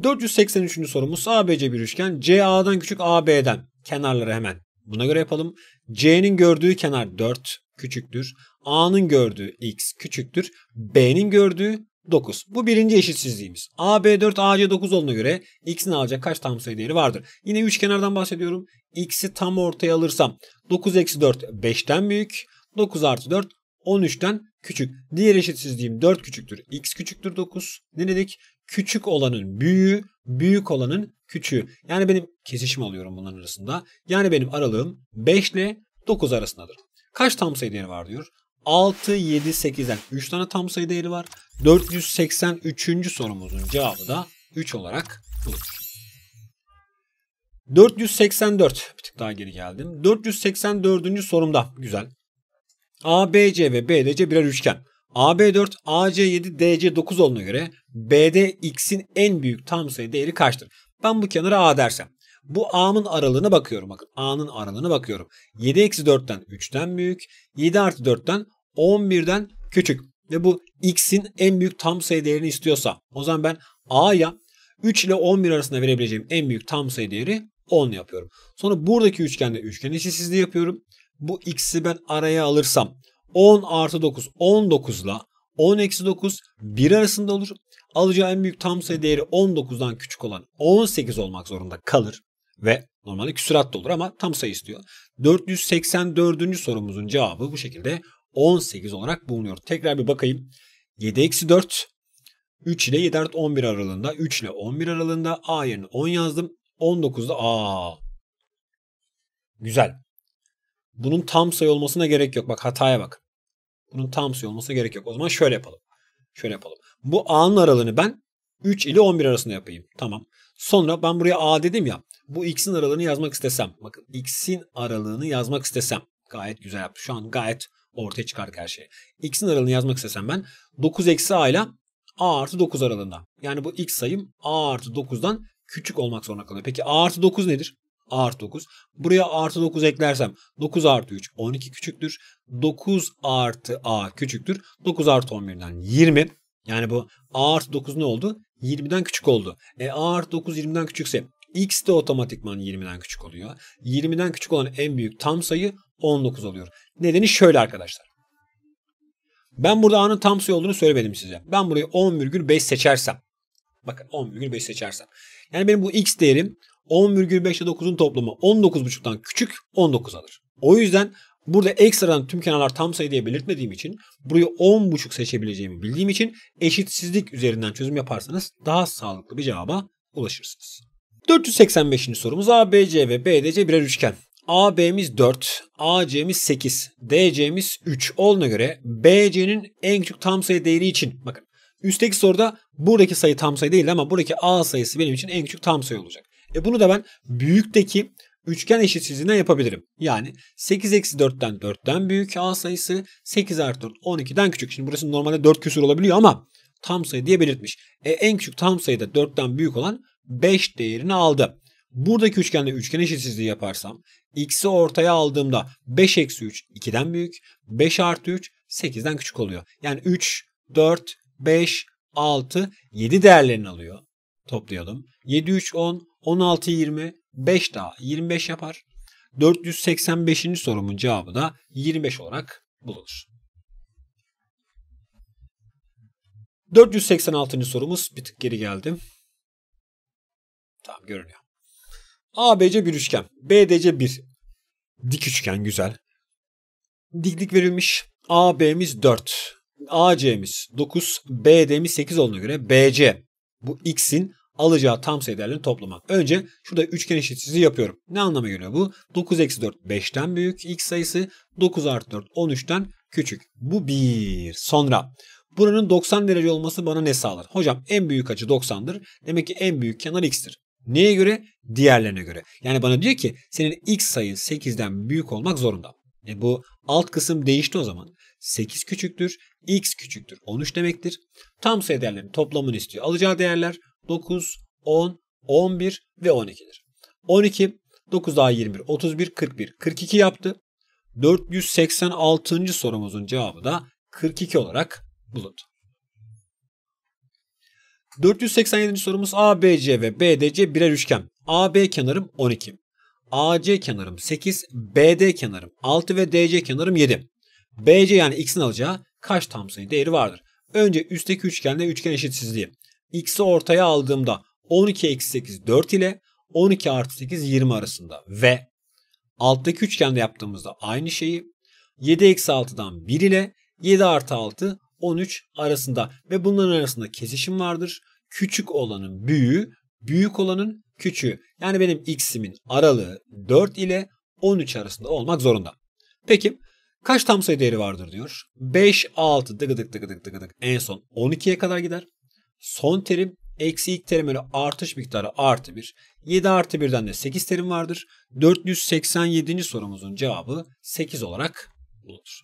483. sorumuz ABC bir üçgen CA'dan küçük AB'den kenarları hemen buna göre yapalım. C'nin gördüğü kenar 4 küçüktür. A'nın gördüğü x küçüktür. B'nin gördüğü 9. Bu birinci eşitsizliğimiz. A, B 4, A, C 9 olduğuna göre x'in alacak kaç tam sayı değeri vardır? Yine üç kenardan bahsediyorum. x'i tam ortaya alırsam 9 eksi 4 5'ten büyük. 9 artı 4 13'ten küçük. Diğer eşitsizliğim 4 küçüktür. x küçüktür 9. Ne dedik? Küçük olanın büyüğü, büyük olanın küçüğü. Yani benim kesişim alıyorum bunların arasında. Yani benim aralığım 5 ile 9 arasındadır. Kaç tam sayı değeri var diyor. 6, 7, 8 8'den 3 tane tam sayı değeri var. 483. sorumuzun cevabı da 3 olarak bulunur. 484 bir tık daha geri geldim. 484. sorumda güzel. ABC ve BDC birer üçgen. AB4, AC7, DC9 olduğuna göre BD X'in en büyük tam sayı değeri kaçtır? Ben bu kenara A dersem. Bu A'nın aralığına bakıyorum. Bakın A'nın aralığına bakıyorum. 7 eksi 4'ten 3'ten büyük. 7 artı 4'ten 11'den küçük ve bu x'in en büyük tam sayı değerini istiyorsa o zaman ben a'ya 3 ile 11 arasında verebileceğim en büyük tam sayı değeri 10 yapıyorum. Sonra buradaki üçgende üçgen eşitsizliği yapıyorum. Bu x'i ben araya alırsam 10 artı 9 19 ile 10 eksi 9 1 arasında olur. Alacağı en büyük tam sayı değeri 19'dan küçük olan 18 olmak zorunda kalır. Ve normalde küsurat da olur ama tam sayı istiyor. 484. sorumuzun cevabı bu şekilde 18 olarak bulunuyor. Tekrar bir bakayım. 7-4 3 ile 7 artı 11 aralığında 3 ile 11 aralığında A yerine 10 yazdım. 19'da A. Güzel. Bunun tam sayı olmasına gerek yok. Bak hataya bak. Bunun tam sayı olmasına gerek yok. O zaman şöyle yapalım. Şöyle yapalım. Bu A'nın aralığını ben 3 ile 11 arasında yapayım. Tamam. Sonra ben buraya A dedim ya. Bu X'in aralığını yazmak istesem. Bakın X'in aralığını yazmak istesem. Gayet güzel yaptım. Şu an gayet ortaya çıkardık her şeyi. X'in aralığını yazmak istesem ben 9 eksi A ile A artı 9 aralığında. Yani bu X sayım A artı 9'dan küçük olmak zorunda kalıyor. Peki A artı 9 nedir? A artı 9. Buraya artı 9 eklersem 9 artı 3 12 küçüktür. 9 artı A küçüktür. 9 artı 11'den 20. Yani bu A artı 9 ne oldu? 20'den küçük oldu. E A artı 9 20'den küçükse X de otomatikman 20'den küçük oluyor. 20'den küçük olan en büyük tam sayı 19 oluyor. Nedeni şöyle arkadaşlar. Ben burada A'nın tam sayı olduğunu söylemedim size. Ben burayı 10,5 seçersem. Bakın 10,5 seçersem. Yani benim bu x değerim 10,5 ile 9'un toplamı 19,5'tan küçük 19 alır. O yüzden burada ekstradan tüm kenarlar tam sayı diye belirtmediğim için burayı 10,5 seçebileceğimi bildiğim için eşitsizlik üzerinden çözüm yaparsanız daha sağlıklı bir cevaba ulaşırsınız. 485. sorumuz A, B, C ve B, D, C birer üçgen. AB'miz 4, AC'miz 8, DC'miz 3 olduğuna göre BC'nin en küçük tam sayı değeri için bakın üstteki soruda buradaki sayı tam sayı değil ama buradaki A sayısı benim için en küçük tam sayı olacak. E bunu da ben büyükteki üçgen eşitsizliğinden yapabilirim. Yani 8 eksi 4'ten 4'ten büyük A sayısı 8 artı 4 12'den küçük. Şimdi burası normalde 4 küsur olabiliyor ama tam sayı diye belirtmiş. E, en küçük tam sayı da 4'ten büyük olan 5 değerini aldı. Buradaki üçgende üçgen eşitsizliği yaparsam x'i ortaya aldığımda 5 eksi 3 2'den büyük, 5 artı 3 8'den küçük oluyor. Yani 3, 4, 5, 6, 7 değerlerini alıyor. Toplayalım. 7, 3, 10, 16, 20, 5 daha 25 yapar. 485. sorumun cevabı da 25 olarak bulunur. 486. sorumuz bir tık geri geldim. Tamam görünüyor. ABC bir üçgen. BDC bir dik üçgen güzel. Diklik verilmiş. AB'miz 4. AC'miz 9. BD'miz 8 olduğuna göre BC bu X'in alacağı tam sayı toplamı. Önce şurada üçgen eşitsizliği yapıyorum. Ne anlama geliyor bu? 9 eksi 4 5'ten büyük. X sayısı 9 artı 4 13'ten küçük. Bu 1. Sonra buranın 90 derece olması bana ne sağlar? Hocam en büyük açı 90'dır. Demek ki en büyük kenar x'tir. Neye göre? Diğerlerine göre. Yani bana diyor ki senin x sayın 8'den büyük olmak zorunda. E bu alt kısım değişti o zaman. 8 küçüktür, x küçüktür 13 demektir. Tam sayı değerlerin toplamını istiyor. Alacağı değerler 9, 10, 11 ve 12'dir. 12, 9 daha 21, 31, 41, 42 yaptı. 486. sorumuzun cevabı da 42 olarak bulundu. 487. sorumuz ABC ve BDC birer üçgen. AB kenarım 12. AC kenarım 8. BD kenarım 6 ve DC kenarım 7. BC yani x'in alacağı kaç tam sayı değeri vardır? Önce üstteki üçgenle üçgen eşitsizliği. X'i ortaya aldığımda 12 eksi 8 4 ile 12 artı 8 20 arasında ve alttaki üçgende yaptığımızda aynı şeyi 7 eksi 6'dan 1 ile 7 artı 6 13 arasında ve bunların arasında kesişim vardır. Küçük olanın büyüğü, büyük olanın küçüğü. Yani benim x'imin aralığı 4 ile 13 arasında olmak zorunda. Peki kaç tam sayı değeri vardır diyor. 5, 6 dıgı dıgı dıgı dıgı dıgı. en son 12'ye kadar gider. Son terim eksi ilk terim öyle artış miktarı artı 1. 7 artı 1'den de 8 terim vardır. 487. sorumuzun cevabı 8 olarak bulunur.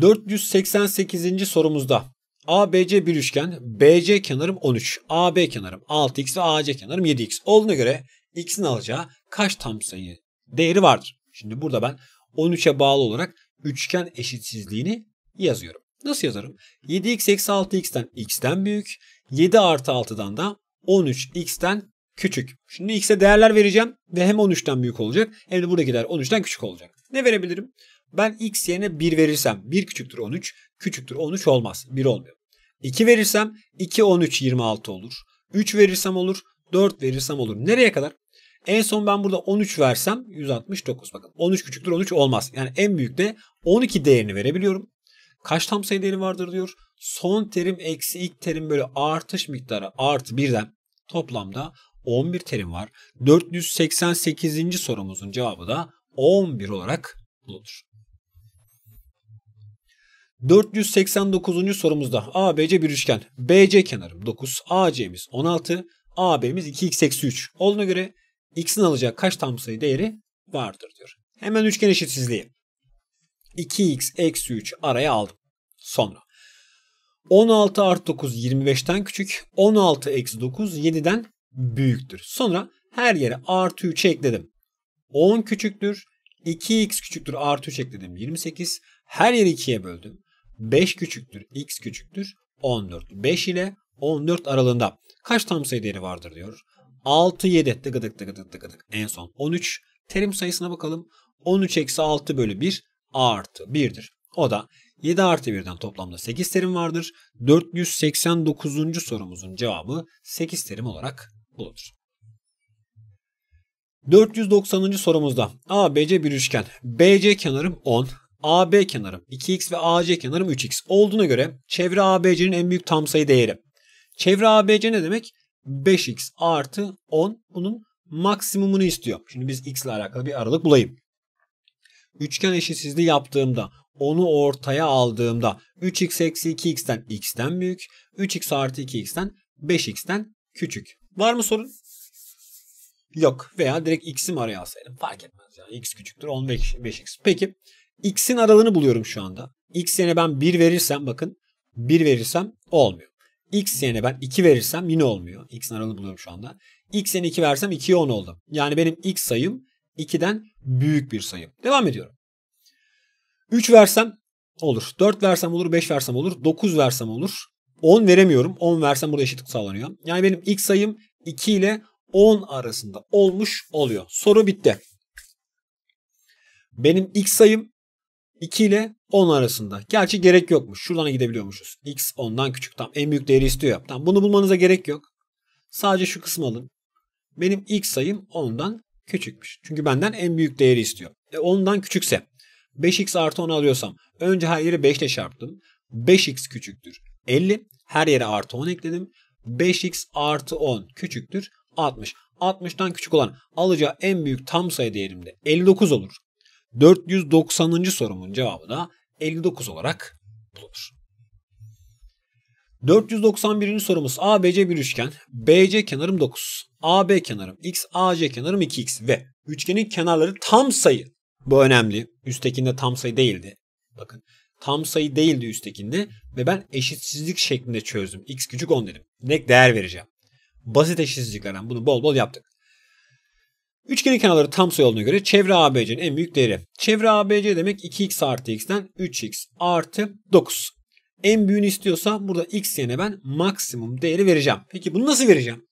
488. sorumuzda ABC bir üçgen, BC kenarım 13, AB kenarım 6x ve AC kenarım 7x. Olduğuna göre x'in alacağı kaç tam sayı değeri vardır? Şimdi burada ben 13'e bağlı olarak üçgen eşitsizliğini yazıyorum. Nasıl yazarım? 7x eksi 6x'ten x'ten büyük, 7 artı 6'dan da 13x'ten küçük. Şimdi x'e değerler vereceğim ve hem 13'ten büyük olacak hem de buradakiler 13'ten küçük olacak. Ne verebilirim? Ben x yerine 1 verirsem 1 küçüktür 13, küçüktür 13 olmaz. 1 olmuyor. 2 verirsem 2 13 26 olur. 3 verirsem olur. 4 verirsem olur. Nereye kadar? En son ben burada 13 versem 169. Bakın 13 küçüktür 13 olmaz. Yani en büyük de 12 değerini verebiliyorum. Kaç tam sayı değeri vardır diyor. Son terim eksi ilk terim böyle artış miktarı artı birden toplamda 11 terim var. 488. sorumuzun cevabı da 11 olarak bulunur. 489. sorumuzda ABC bir üçgen. BC kenarım 9, AC'miz 16, AB'miz 2x eksi 3. Olduğuna göre x'in alacak kaç tam sayı değeri vardır diyor. Hemen üçgen eşitsizliği. 2x eksi 3 araya aldım. Sonra 16 artı 9 25'ten küçük. 16 eksi 9 7'den büyüktür. Sonra her yere artı 3 ekledim. 10 küçüktür. 2x küçüktür artı 3 ekledim 28. Her yeri 2'ye böldüm. 5 küçüktür x küçüktür 14. 5 ile 14 aralığında kaç tam sayı değeri vardır diyor. 6, 7 tıkıdık tıkıdık tıkıdık en son 13. Terim sayısına bakalım. 13 eksi 6 bölü 1 artı 1'dir. O da 7 artı 1'den toplamda 8 terim vardır. 489. sorumuzun cevabı 8 terim olarak bulunur. 490. sorumuzda ABC bir üçgen. BC kenarım 10, AB kenarım 2x ve AC kenarım 3x olduğuna göre çevre ABC'nin en büyük tam sayı değeri. Çevre ABC ne demek? 5x artı 10 bunun maksimumunu istiyor. Şimdi biz x ile alakalı bir aralık bulayım. Üçgen eşitsizliği yaptığımda onu ortaya aldığımda 3x eksi 2x'ten x'ten büyük, 3x artı 2x'ten 5x'ten küçük. Var mı sorun? Yok. Veya direkt x'i mi araya alsaydım? Fark etmez. Yani x küçüktür 15 5x. Peki x'in aralığını buluyorum şu anda. x yerine ben 1 verirsem bakın 1 verirsem olmuyor. x yerine ben 2 verirsem yine olmuyor. x'in aralığını buluyorum şu anda. x yerine 2 versem 2'ye 10 oldu. Yani benim x sayım 2'den büyük bir sayı. Devam ediyorum. 3 versem olur. 4 versem olur. 5 versem olur. 9 versem olur. 10 veremiyorum. 10 versem burada eşitlik sağlanıyor. Yani benim X sayım 2 ile 10 arasında olmuş oluyor. Soru bitti. Benim X sayım 2 ile 10 arasında. Gerçi gerek yokmuş. Şuradan gidebiliyormuşuz. X 10'dan küçük. Tam en büyük değeri istiyor ya. bunu bulmanıza gerek yok. Sadece şu kısmı alın. Benim x sayım 10'dan küçükmüş. Çünkü benden en büyük değeri istiyor. E 10'dan küçükse 5x artı 10 alıyorsam önce her yeri 5 ile çarptım. 5x küçüktür 50. Her yere artı 10 ekledim. 5x artı 10 küçüktür 60. 60'tan küçük olan alacağı en büyük tam sayı değerimde 59 olur. 490. sorumun cevabı da 59 olarak bulunur. 491. sorumuz ABC bir üçgen. BC kenarım 9. AB kenarım x, AC kenarım 2x ve üçgenin kenarları tam sayı. Bu önemli. Üsttekinde tam sayı değildi. Bakın tam sayı değildi üsttekinde ve ben eşitsizlik şeklinde çözdüm. X küçük 10 dedim. Ne değer vereceğim. Basit eşitsizliklerden bunu bol bol yaptık. Üçgenin kenarları tam sayı olduğuna göre çevre ABC'nin en büyük değeri. Çevre ABC demek 2x artı x'ten 3x artı 9. En büyüğünü istiyorsa burada x yerine ben maksimum değeri vereceğim. Peki bunu nasıl vereceğim?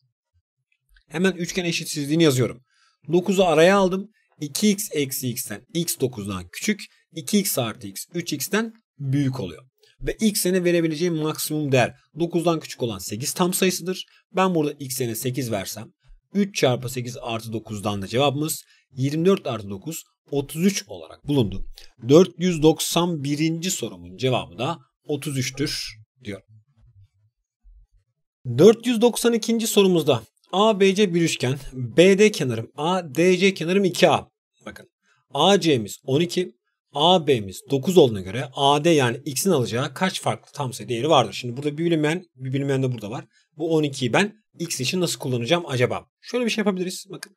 Hemen üçgen eşitsizliğini yazıyorum. 9'u araya aldım. 2x eksi x'ten x 9'dan küçük. 2x artı x 3x'ten büyük oluyor. Ve x x'e verebileceğim maksimum değer 9'dan küçük olan 8 tam sayısıdır. Ben burada x x'e 8 versem 3 çarpı 8 artı 9'dan da cevabımız 24 artı 9 33 olarak bulundu. 491. sorumun cevabı da 33'tür diyor. 492. sorumuzda ABC bir üçgen, BD kenarım A, DC kenarım 2A. Bakın AC'miz 12, AB'miz 9 olduğuna göre AD yani X'in alacağı kaç farklı tam sayı değeri vardır? Şimdi burada bir bilinmeyen, bir bilinmeyen de burada var. Bu 12'yi ben x için nasıl kullanacağım acaba? Şöyle bir şey yapabiliriz. Bakın.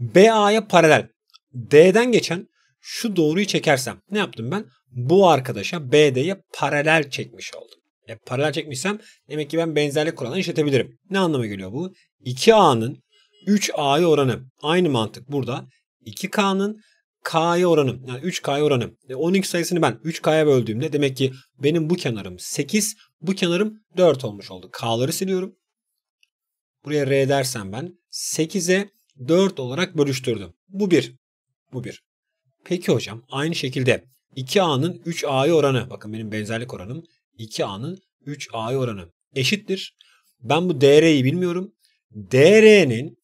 BA'ya paralel D'den geçen şu doğruyu çekersem ne yaptım ben? Bu arkadaşa BD'ye paralel çekmiş oldum. E, paralel çekmişsem demek ki ben benzerlik kuralını işletebilirim. Ne anlama geliyor bu? 2A'nın 3A'ya oranı. Aynı mantık burada. 2K'nın K'ya oranım yani 3K'ya oranım. 12 e, sayısını ben 3K'ya böldüğümde demek ki benim bu kenarım 8, bu kenarım 4 olmuş oldu. K'ları siliyorum. Buraya R dersem ben 8'e 4 olarak bölüştürdüm. Bu 1. Bu 1. Peki hocam aynı şekilde 2A'nın 3A'ya oranı bakın benim benzerlik oranım 2A'nın 3A'ya oranı eşittir. Ben bu DR'yi bilmiyorum. DR'nin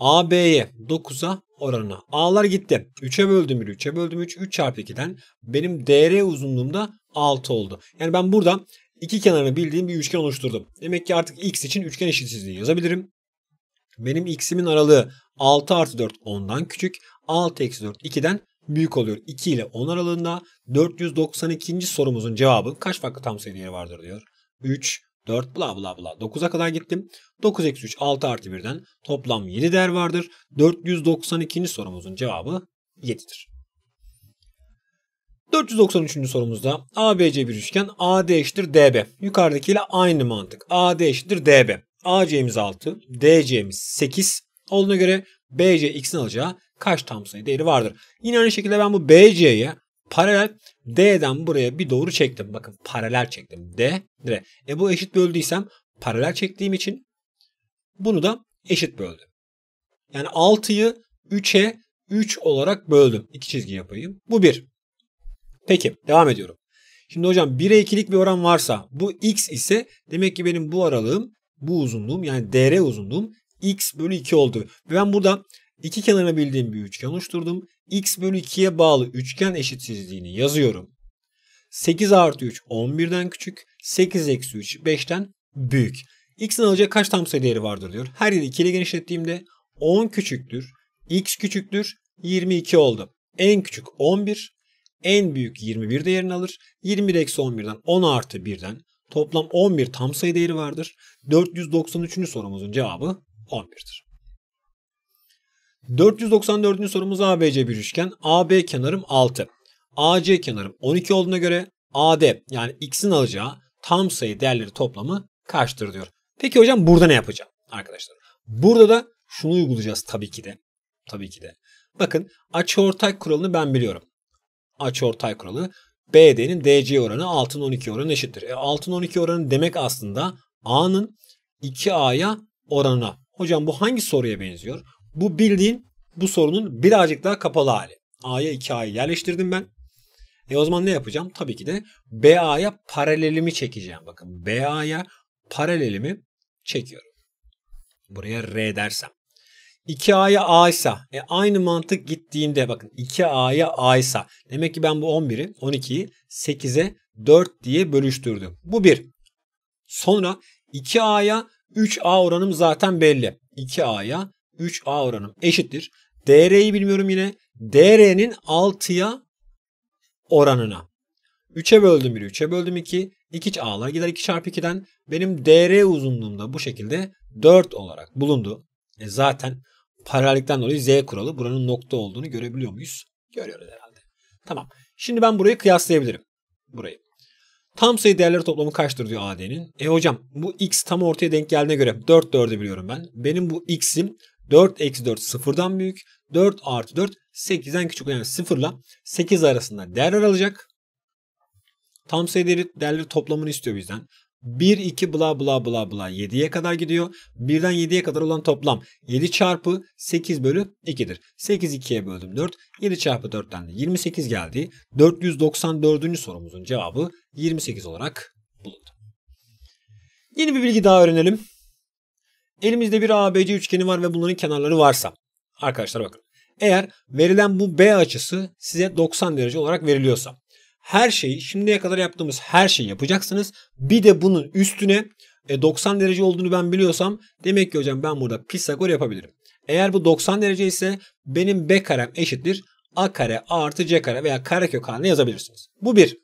AB'ye 9'a oranına. A'lar gitti. 3'e böldüm 1, 3'e böldüm 3, 3 çarpı 2'den benim DR uzunluğum da 6 oldu. Yani ben burada iki kenarını bildiğim bir üçgen oluşturdum. Demek ki artık x için üçgen eşitsizliği yazabilirim. Benim x'imin aralığı 6 artı 4 10'dan küçük. 6 eksi 4 2'den büyük oluyor. 2 ile 10 aralığında 492. sorumuzun cevabı kaç farklı tam sayı değeri vardır diyor. 3, 4 bla bla bla 9'a kadar gittim. 9 eksi 3 6 artı 1'den toplam 7 değer vardır. 492. sorumuzun cevabı 7'dir. 493. sorumuzda ABC bir üçgen AD eşittir DB. Yukarıdakiyle aynı mantık. AD eşittir DB. AC'miz 6, DC'miz 8 olduğuna göre BC x'in alacağı kaç tam sayı değeri vardır? Yine aynı şekilde ben bu BC'ye Paralel D'den buraya bir doğru çektim. Bakın paralel çektim. D, D. E bu eşit böldüysem paralel çektiğim için bunu da eşit böldüm. Yani 6'yı 3'e 3 olarak böldüm. İki çizgi yapayım. Bu 1. Peki devam ediyorum. Şimdi hocam 1'e 2'lik bir oran varsa bu x ise demek ki benim bu aralığım bu uzunluğum yani dr uzunluğum x bölü 2 oldu. Ve ben burada İki kenarını bildiğim bir üçgen oluşturdum. X bölü 2'ye bağlı üçgen eşitsizliğini yazıyorum. 8 artı 3 11'den küçük. 8 eksi 3 5'ten büyük. X'in alacak kaç tam sayı değeri vardır diyor. Her yeri 2 ile genişlettiğimde 10 küçüktür. X küçüktür. 22 oldu. En küçük 11. En büyük 21 değerini alır. 21 eksi 11'den 10 artı 1'den toplam 11 tam sayı değeri vardır. 493. sorumuzun cevabı 11'dir. 494. sorumuz ABC bir üçgen. AB kenarım 6. AC kenarım 12 olduğuna göre AD yani X'in alacağı tam sayı değerleri toplamı kaçtır diyor. Peki hocam burada ne yapacağım arkadaşlar? Burada da şunu uygulayacağız tabii ki de. Tabii ki de. Bakın açıortak kuralını ben biliyorum. Açıortak kuralı BD'nin DC oranı 6'nın 12 oranı eşittir. E, 6'ın 12 oranı demek aslında A'nın 2A'ya oranına. Hocam bu hangi soruya benziyor? Bu bildiğin bu sorunun birazcık daha kapalı hali. A'ya 2A'yı yerleştirdim ben. E o zaman ne yapacağım? Tabii ki de BA'ya paralelimi çekeceğim. Bakın BA'ya paralelimi çekiyorum. Buraya R dersem. 2A'ya A ise e aynı mantık gittiğimde bakın 2A'ya A ise demek ki ben bu 11'i 12'yi 8'e 4 diye bölüştürdüm. Bu 1. Sonra 2A'ya 3A oranım zaten belli. 2A'ya 3A oranım eşittir. DR'yi bilmiyorum yine. DR'nin 6'ya oranına. 3'e böldüm 1'i 3'e böldüm 2. 2 A'lar gider 2 çarpı 2'den. Benim DR uzunluğumda bu şekilde 4 olarak bulundu. E zaten paralellikten dolayı Z kuralı buranın nokta olduğunu görebiliyor muyuz? Görüyoruz herhalde. Tamam. Şimdi ben burayı kıyaslayabilirim. Burayı. Tam sayı değerleri toplamı kaçtır diyor AD'nin. E hocam bu x tam ortaya denk geldiğine göre 4 4'ü biliyorum ben. Benim bu x'im 4 eksi 4 sıfırdan büyük. 4 artı 4 8'den küçük yani sıfırla ile 8 arasında değer alacak. Tam sayı değeri, değerleri toplamını istiyor bizden. 1, 2 bla bla bla bla 7'ye kadar gidiyor. 1'den 7'ye kadar olan toplam 7 çarpı 8 bölü 2'dir. 8 2'ye böldüm 4. 7 çarpı 4'ten de 28 geldi. 494. sorumuzun cevabı 28 olarak bulundu. Yeni bir bilgi daha öğrenelim. Elimizde bir ABC üçgeni var ve bunların kenarları varsa. Arkadaşlar bakın. Eğer verilen bu B açısı size 90 derece olarak veriliyorsa. Her şeyi şimdiye kadar yaptığımız her şeyi yapacaksınız. Bir de bunun üstüne 90 e, derece olduğunu ben biliyorsam demek ki hocam ben burada Pisagor yapabilirim. Eğer bu 90 derece ise benim B karem eşittir A kare artı C kare veya karekök haline yazabilirsiniz. Bu bir.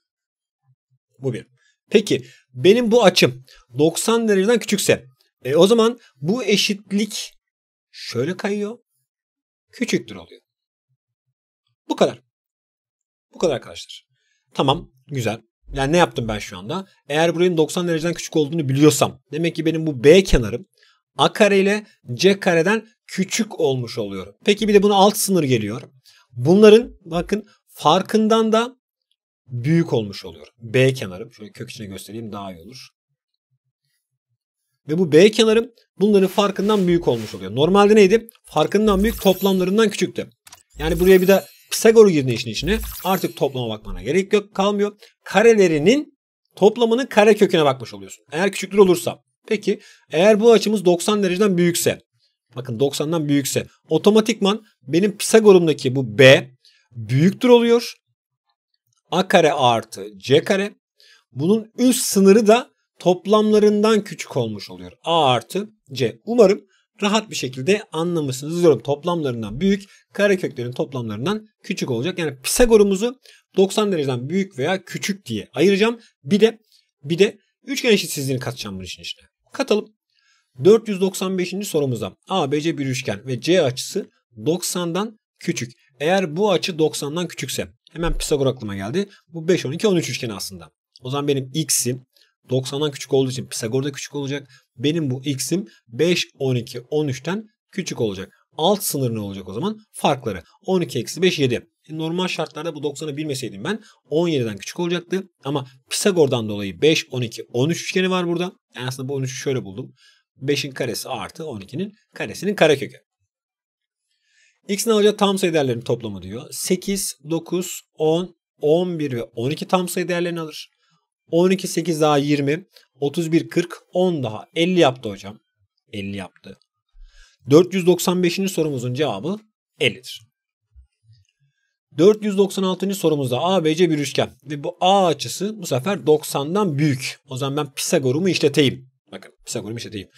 Bu bir. Peki benim bu açım 90 dereceden küçükse e, o zaman bu eşitlik şöyle kayıyor. Küçüktür oluyor. Bu kadar. Bu kadar arkadaşlar. Tamam güzel. Yani ne yaptım ben şu anda? Eğer buranın 90 dereceden küçük olduğunu biliyorsam demek ki benim bu B kenarım A kare ile C kareden küçük olmuş oluyor. Peki bir de buna alt sınır geliyor. Bunların bakın farkından da büyük olmuş oluyor. B kenarım. Şöyle kök içine göstereyim daha iyi olur. Ve bu B kenarım bunların farkından büyük olmuş oluyor. Normalde neydi? Farkından büyük toplamlarından küçüktü. Yani buraya bir de Pisagor'u girdi işin içine. Artık toplama bakmana gerek yok kalmıyor. Karelerinin toplamının kare köküne bakmış oluyorsun. Eğer küçüktür olursa. Peki eğer bu açımız 90 dereceden büyükse. Bakın 90'dan büyükse. Otomatikman benim Pisagor'umdaki bu B büyüktür oluyor. A kare artı C kare. Bunun üst sınırı da toplamlarından küçük olmuş oluyor. A artı C. Umarım rahat bir şekilde anlamışsınız. Diyorum toplamlarından büyük, kareköklerin toplamlarından küçük olacak. Yani Pisagor'umuzu 90 dereceden büyük veya küçük diye ayıracağım. Bir de bir de üçgen eşitsizliğini katacağım bunun için işte. Katalım. 495. sorumuzda ABC bir üçgen ve C açısı 90'dan küçük. Eğer bu açı 90'dan küçükse hemen Pisagor aklıma geldi. Bu 5, 12, 13 üçgeni aslında. O zaman benim x'im 90'dan küçük olduğu için Pisagor da küçük olacak. Benim bu x'im 5, 12, 13'ten küçük olacak. Alt sınır ne olacak o zaman? Farkları. 12 eksi 5, 7. E, normal şartlarda bu 90'ı bilmeseydim ben 17'den küçük olacaktı. Ama Pisagor'dan dolayı 5, 12, 13 üçgeni var burada. Yani aslında bu 13'ü şöyle buldum. 5'in karesi artı 12'nin karesinin karekökü. X'in alacağı tam sayı değerlerinin toplamı diyor. 8, 9, 10, 11 ve 12 tam sayı değerlerini alır. 12 8 daha 20. 31 40 10 daha 50 yaptı hocam. 50 yaptı. 495. sorumuzun cevabı 50'dir. 496. sorumuzda ABC bir üçgen ve bu A açısı bu sefer 90'dan büyük. O zaman ben Pisagor'umu işleteyim. Bakın Pisagor'umu işleteyim.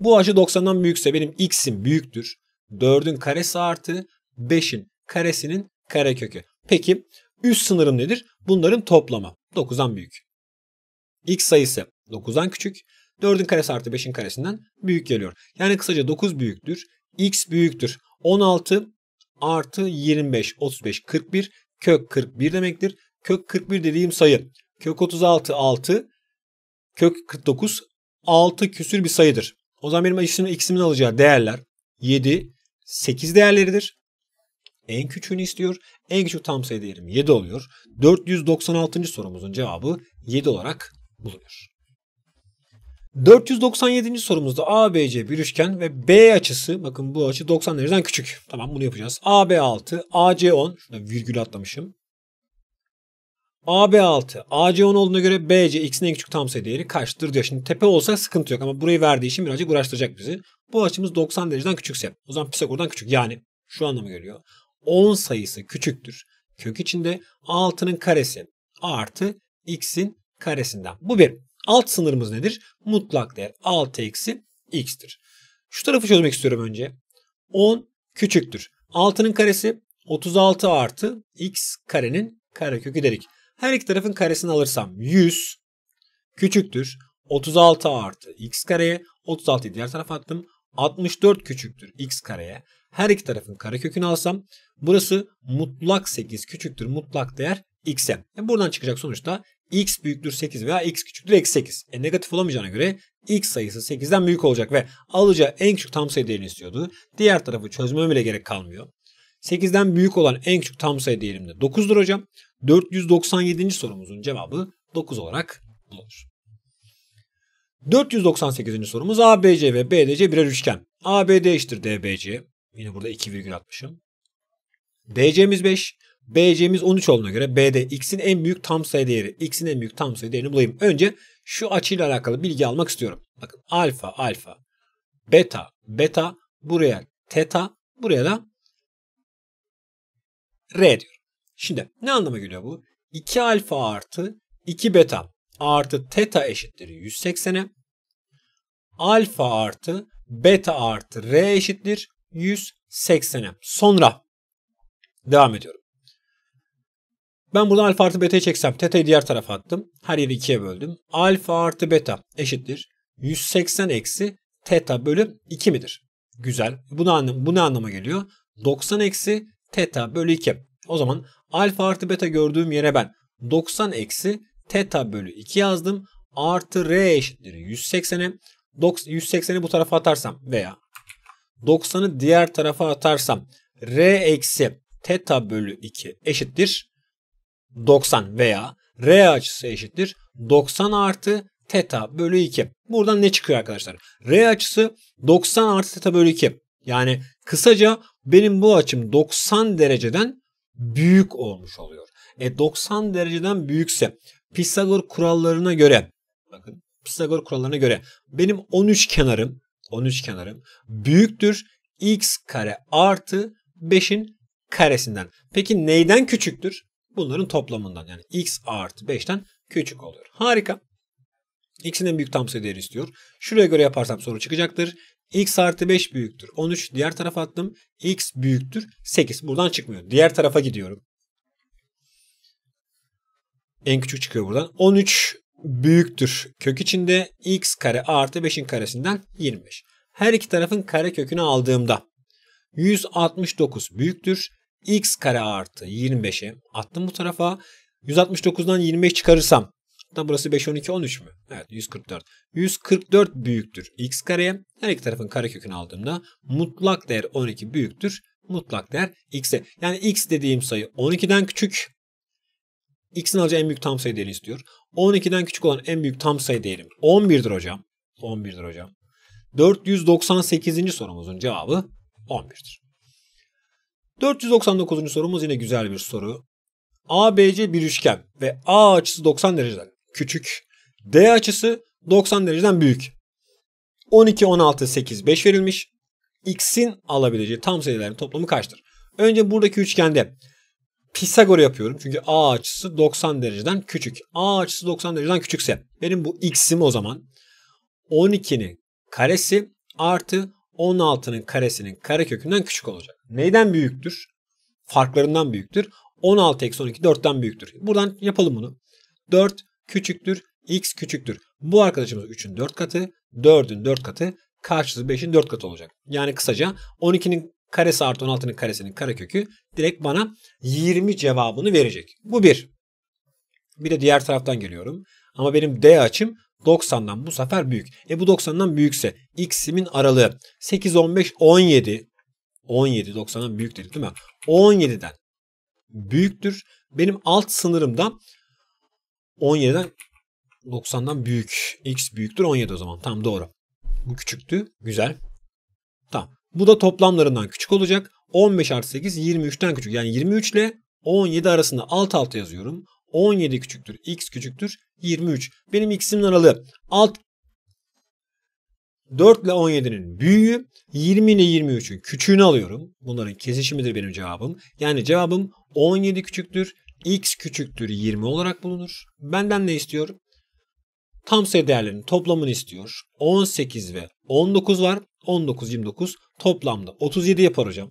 Bu açı 90'dan büyükse benim x'im büyüktür. 4'ün karesi artı 5'in karesinin karekökü. Peki üst sınırım nedir? Bunların toplamı. 9'dan büyük x sayısı 9'dan küçük, 4'ün karesi artı 5'in karesinden büyük geliyor. Yani kısaca 9 büyüktür, x büyüktür. 16 artı 25, 35, 41 kök 41 demektir. Kök 41 dediğim sayı kök 36 6, kök 49 6 küsür bir sayıdır. O zaman benim x'imin, x'imin alacağı değerler 7, 8 değerleridir. En küçüğünü istiyor. En küçük tam sayı değerim 7 oluyor. 496. sorumuzun cevabı 7 olarak bulunuyor. 497. sorumuzda ABC bir üçgen ve B açısı bakın bu açı 90 dereceden küçük. Tamam bunu yapacağız. AB 6, AC 10. Şurada virgül atlamışım. AB 6, AC 10 olduğuna göre BC x'in en küçük tam sayı değeri kaçtır diyor. Şimdi tepe olsa sıkıntı yok ama burayı verdiği için birazcık uğraştıracak bizi. Bu açımız 90 dereceden küçükse o zaman Pisagor'dan küçük yani şu anlamı görüyor. 10 sayısı küçüktür. Kök içinde 6'nın karesi artı x'in karesinden. Bu bir. Alt sınırımız nedir? Mutlak değer. Alt eksi x'tir. Şu tarafı çözmek istiyorum önce. 10 küçüktür. 6'nın karesi 36 artı x karenin karekökü dedik. Her iki tarafın karesini alırsam 100 küçüktür. 36 artı x kareye 36'yı diğer tarafa attım. 64 küçüktür x kareye. Her iki tarafın karekökünü alsam burası mutlak 8 küçüktür mutlak değer x'e. Yani e, buradan çıkacak sonuçta x büyüktür 8 veya x küçüktür eksi 8. E, negatif olamayacağına göre x sayısı 8'den büyük olacak ve alacağı en küçük tam sayı değerini istiyordu. Diğer tarafı çözmeme bile gerek kalmıyor. 8'den büyük olan en küçük tam sayı değerim de 9'dur hocam. 497. sorumuzun cevabı 9 olarak bulunur. 498. sorumuz ABC ve BDC birer üçgen. ABD eşittir DBC. Yine burada 2 virgül atmışım. DC'miz 5. BC'miz 13 olduğuna göre B'de x'in en büyük tam sayı değeri. X'in en büyük tam sayı değerini bulayım. Önce şu açıyla alakalı bilgi almak istiyorum. Bakın alfa alfa beta beta buraya teta buraya da R diyor. Şimdi ne anlama geliyor bu? 2 alfa artı 2 beta artı teta eşittir 180'e. Alfa artı beta artı R eşittir 180'e. Sonra devam ediyorum. Ben buradan alfa artı beta'yı çeksem teta'yı diğer tarafa attım. Her yeri ikiye böldüm. Alfa artı beta eşittir. 180 eksi teta bölü 2 midir? Güzel. Bu ne, anlam bu ne anlama geliyor? 90 eksi teta bölü 2. O zaman alfa artı beta gördüğüm yere ben 90 eksi teta bölü 2 yazdım. Artı r eşittir 180'e. 180'i bu tarafa atarsam veya 90'ı diğer tarafa atarsam r eksi teta bölü 2 eşittir 90 veya R açısı eşittir 90 artı teta bölü 2. Buradan ne çıkıyor arkadaşlar? R açısı 90 artı teta bölü 2. Yani kısaca benim bu açım 90 dereceden büyük olmuş oluyor. E 90 dereceden büyükse Pisagor kurallarına göre bakın Pisagor kurallarına göre benim 13 kenarım 13 kenarım büyüktür x kare artı 5'in karesinden. Peki neyden küçüktür? bunların toplamından yani x artı 5'ten küçük oluyor. Harika. X'in en büyük tam sayı değeri istiyor. Şuraya göre yaparsam soru çıkacaktır. X artı 5 büyüktür. 13 diğer tarafa attım. X büyüktür. 8 buradan çıkmıyor. Diğer tarafa gidiyorum. En küçük çıkıyor buradan. 13 büyüktür. Kök içinde x kare artı 5'in karesinden 25. Her iki tarafın kare kökünü aldığımda 169 büyüktür x kare artı 25'i attım bu tarafa. 169'dan 25 çıkarırsam hatta burası 5 12 13 mü? Evet 144. 144 büyüktür x kareye. Her iki tarafın karekökünü aldığımda mutlak değer 12 büyüktür. Mutlak değer x'e. Yani x dediğim sayı 12'den küçük. X'in alacağı en büyük tam sayı değerini istiyor. 12'den küçük olan en büyük tam sayı değerim 11'dir hocam. 11'dir hocam. 498. sorumuzun cevabı 11'dir. 499. sorumuz yine güzel bir soru. ABC bir üçgen ve A açısı 90 dereceden küçük, D açısı 90 dereceden büyük. 12, 16, 8, 5 verilmiş. X'in alabileceği tam sayıların toplamı kaçtır? Önce buradaki üçgende Pisagor yapıyorum. Çünkü A açısı 90 dereceden küçük. A açısı 90 dereceden küçükse benim bu X'im o zaman 12'nin karesi artı 16'nın karesinin karekökünden küçük olacak. Neyden büyüktür? Farklarından büyüktür. 16 eksi 12 4'ten büyüktür. Buradan yapalım bunu. 4 küçüktür. X küçüktür. Bu arkadaşımız 3'ün 4 katı. 4'ün 4 katı. Karşısı 5'in 4 katı olacak. Yani kısaca 12'nin karesi artı 16'nın karesinin karekökü direkt bana 20 cevabını verecek. Bu bir. Bir de diğer taraftan geliyorum. Ama benim D açım 90'dan bu sefer büyük. E bu 90'dan büyükse x'imin aralığı 8, 15, 17 17 90'dan büyük dedik değil mi? 17'den büyüktür. Benim alt sınırım da 17'den 90'dan büyük. X büyüktür 17 o zaman. Tamam doğru. Bu küçüktü. Güzel. Tamam. Bu da toplamlarından küçük olacak. 15 artı 8 23'ten küçük. Yani 23 ile 17 arasında alt alta yazıyorum. 17 küçüktür. X küçüktür. 23. Benim x'imin aralığı alt 4 ile 17'nin büyüğü 20 ile 23'ün küçüğünü alıyorum. Bunların kesişimidir benim cevabım. Yani cevabım 17 küçüktür. X küçüktür 20 olarak bulunur. Benden ne istiyor? Tam sayı değerlerinin toplamını istiyor. 18 ve 19 var. 19, 29 toplamda 37 yapar hocam.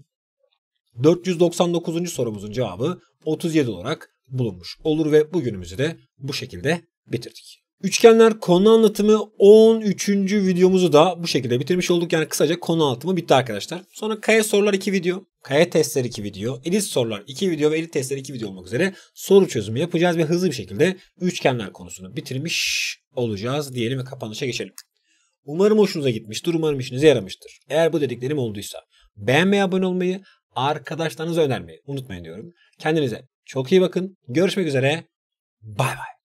499. sorumuzun cevabı 37 olarak bulunmuş olur ve bugünümüzü de bu şekilde bitirdik. Üçgenler konu anlatımı 13. videomuzu da bu şekilde bitirmiş olduk. Yani kısaca konu anlatımı bitti arkadaşlar. Sonra kaya sorular 2 video, kaya testler 2 video, elit sorular 2 video ve elit testler 2 video olmak üzere soru çözümü yapacağız ve hızlı bir şekilde üçgenler konusunu bitirmiş olacağız diyelim ve kapanışa geçelim. Umarım hoşunuza gitmiştir, umarım işinize yaramıştır. Eğer bu dediklerim olduysa beğenmeyi, abone olmayı, arkadaşlarınıza önermeyi unutmayın diyorum. Kendinize çok iyi bakın. Görüşmek üzere. Bay bay.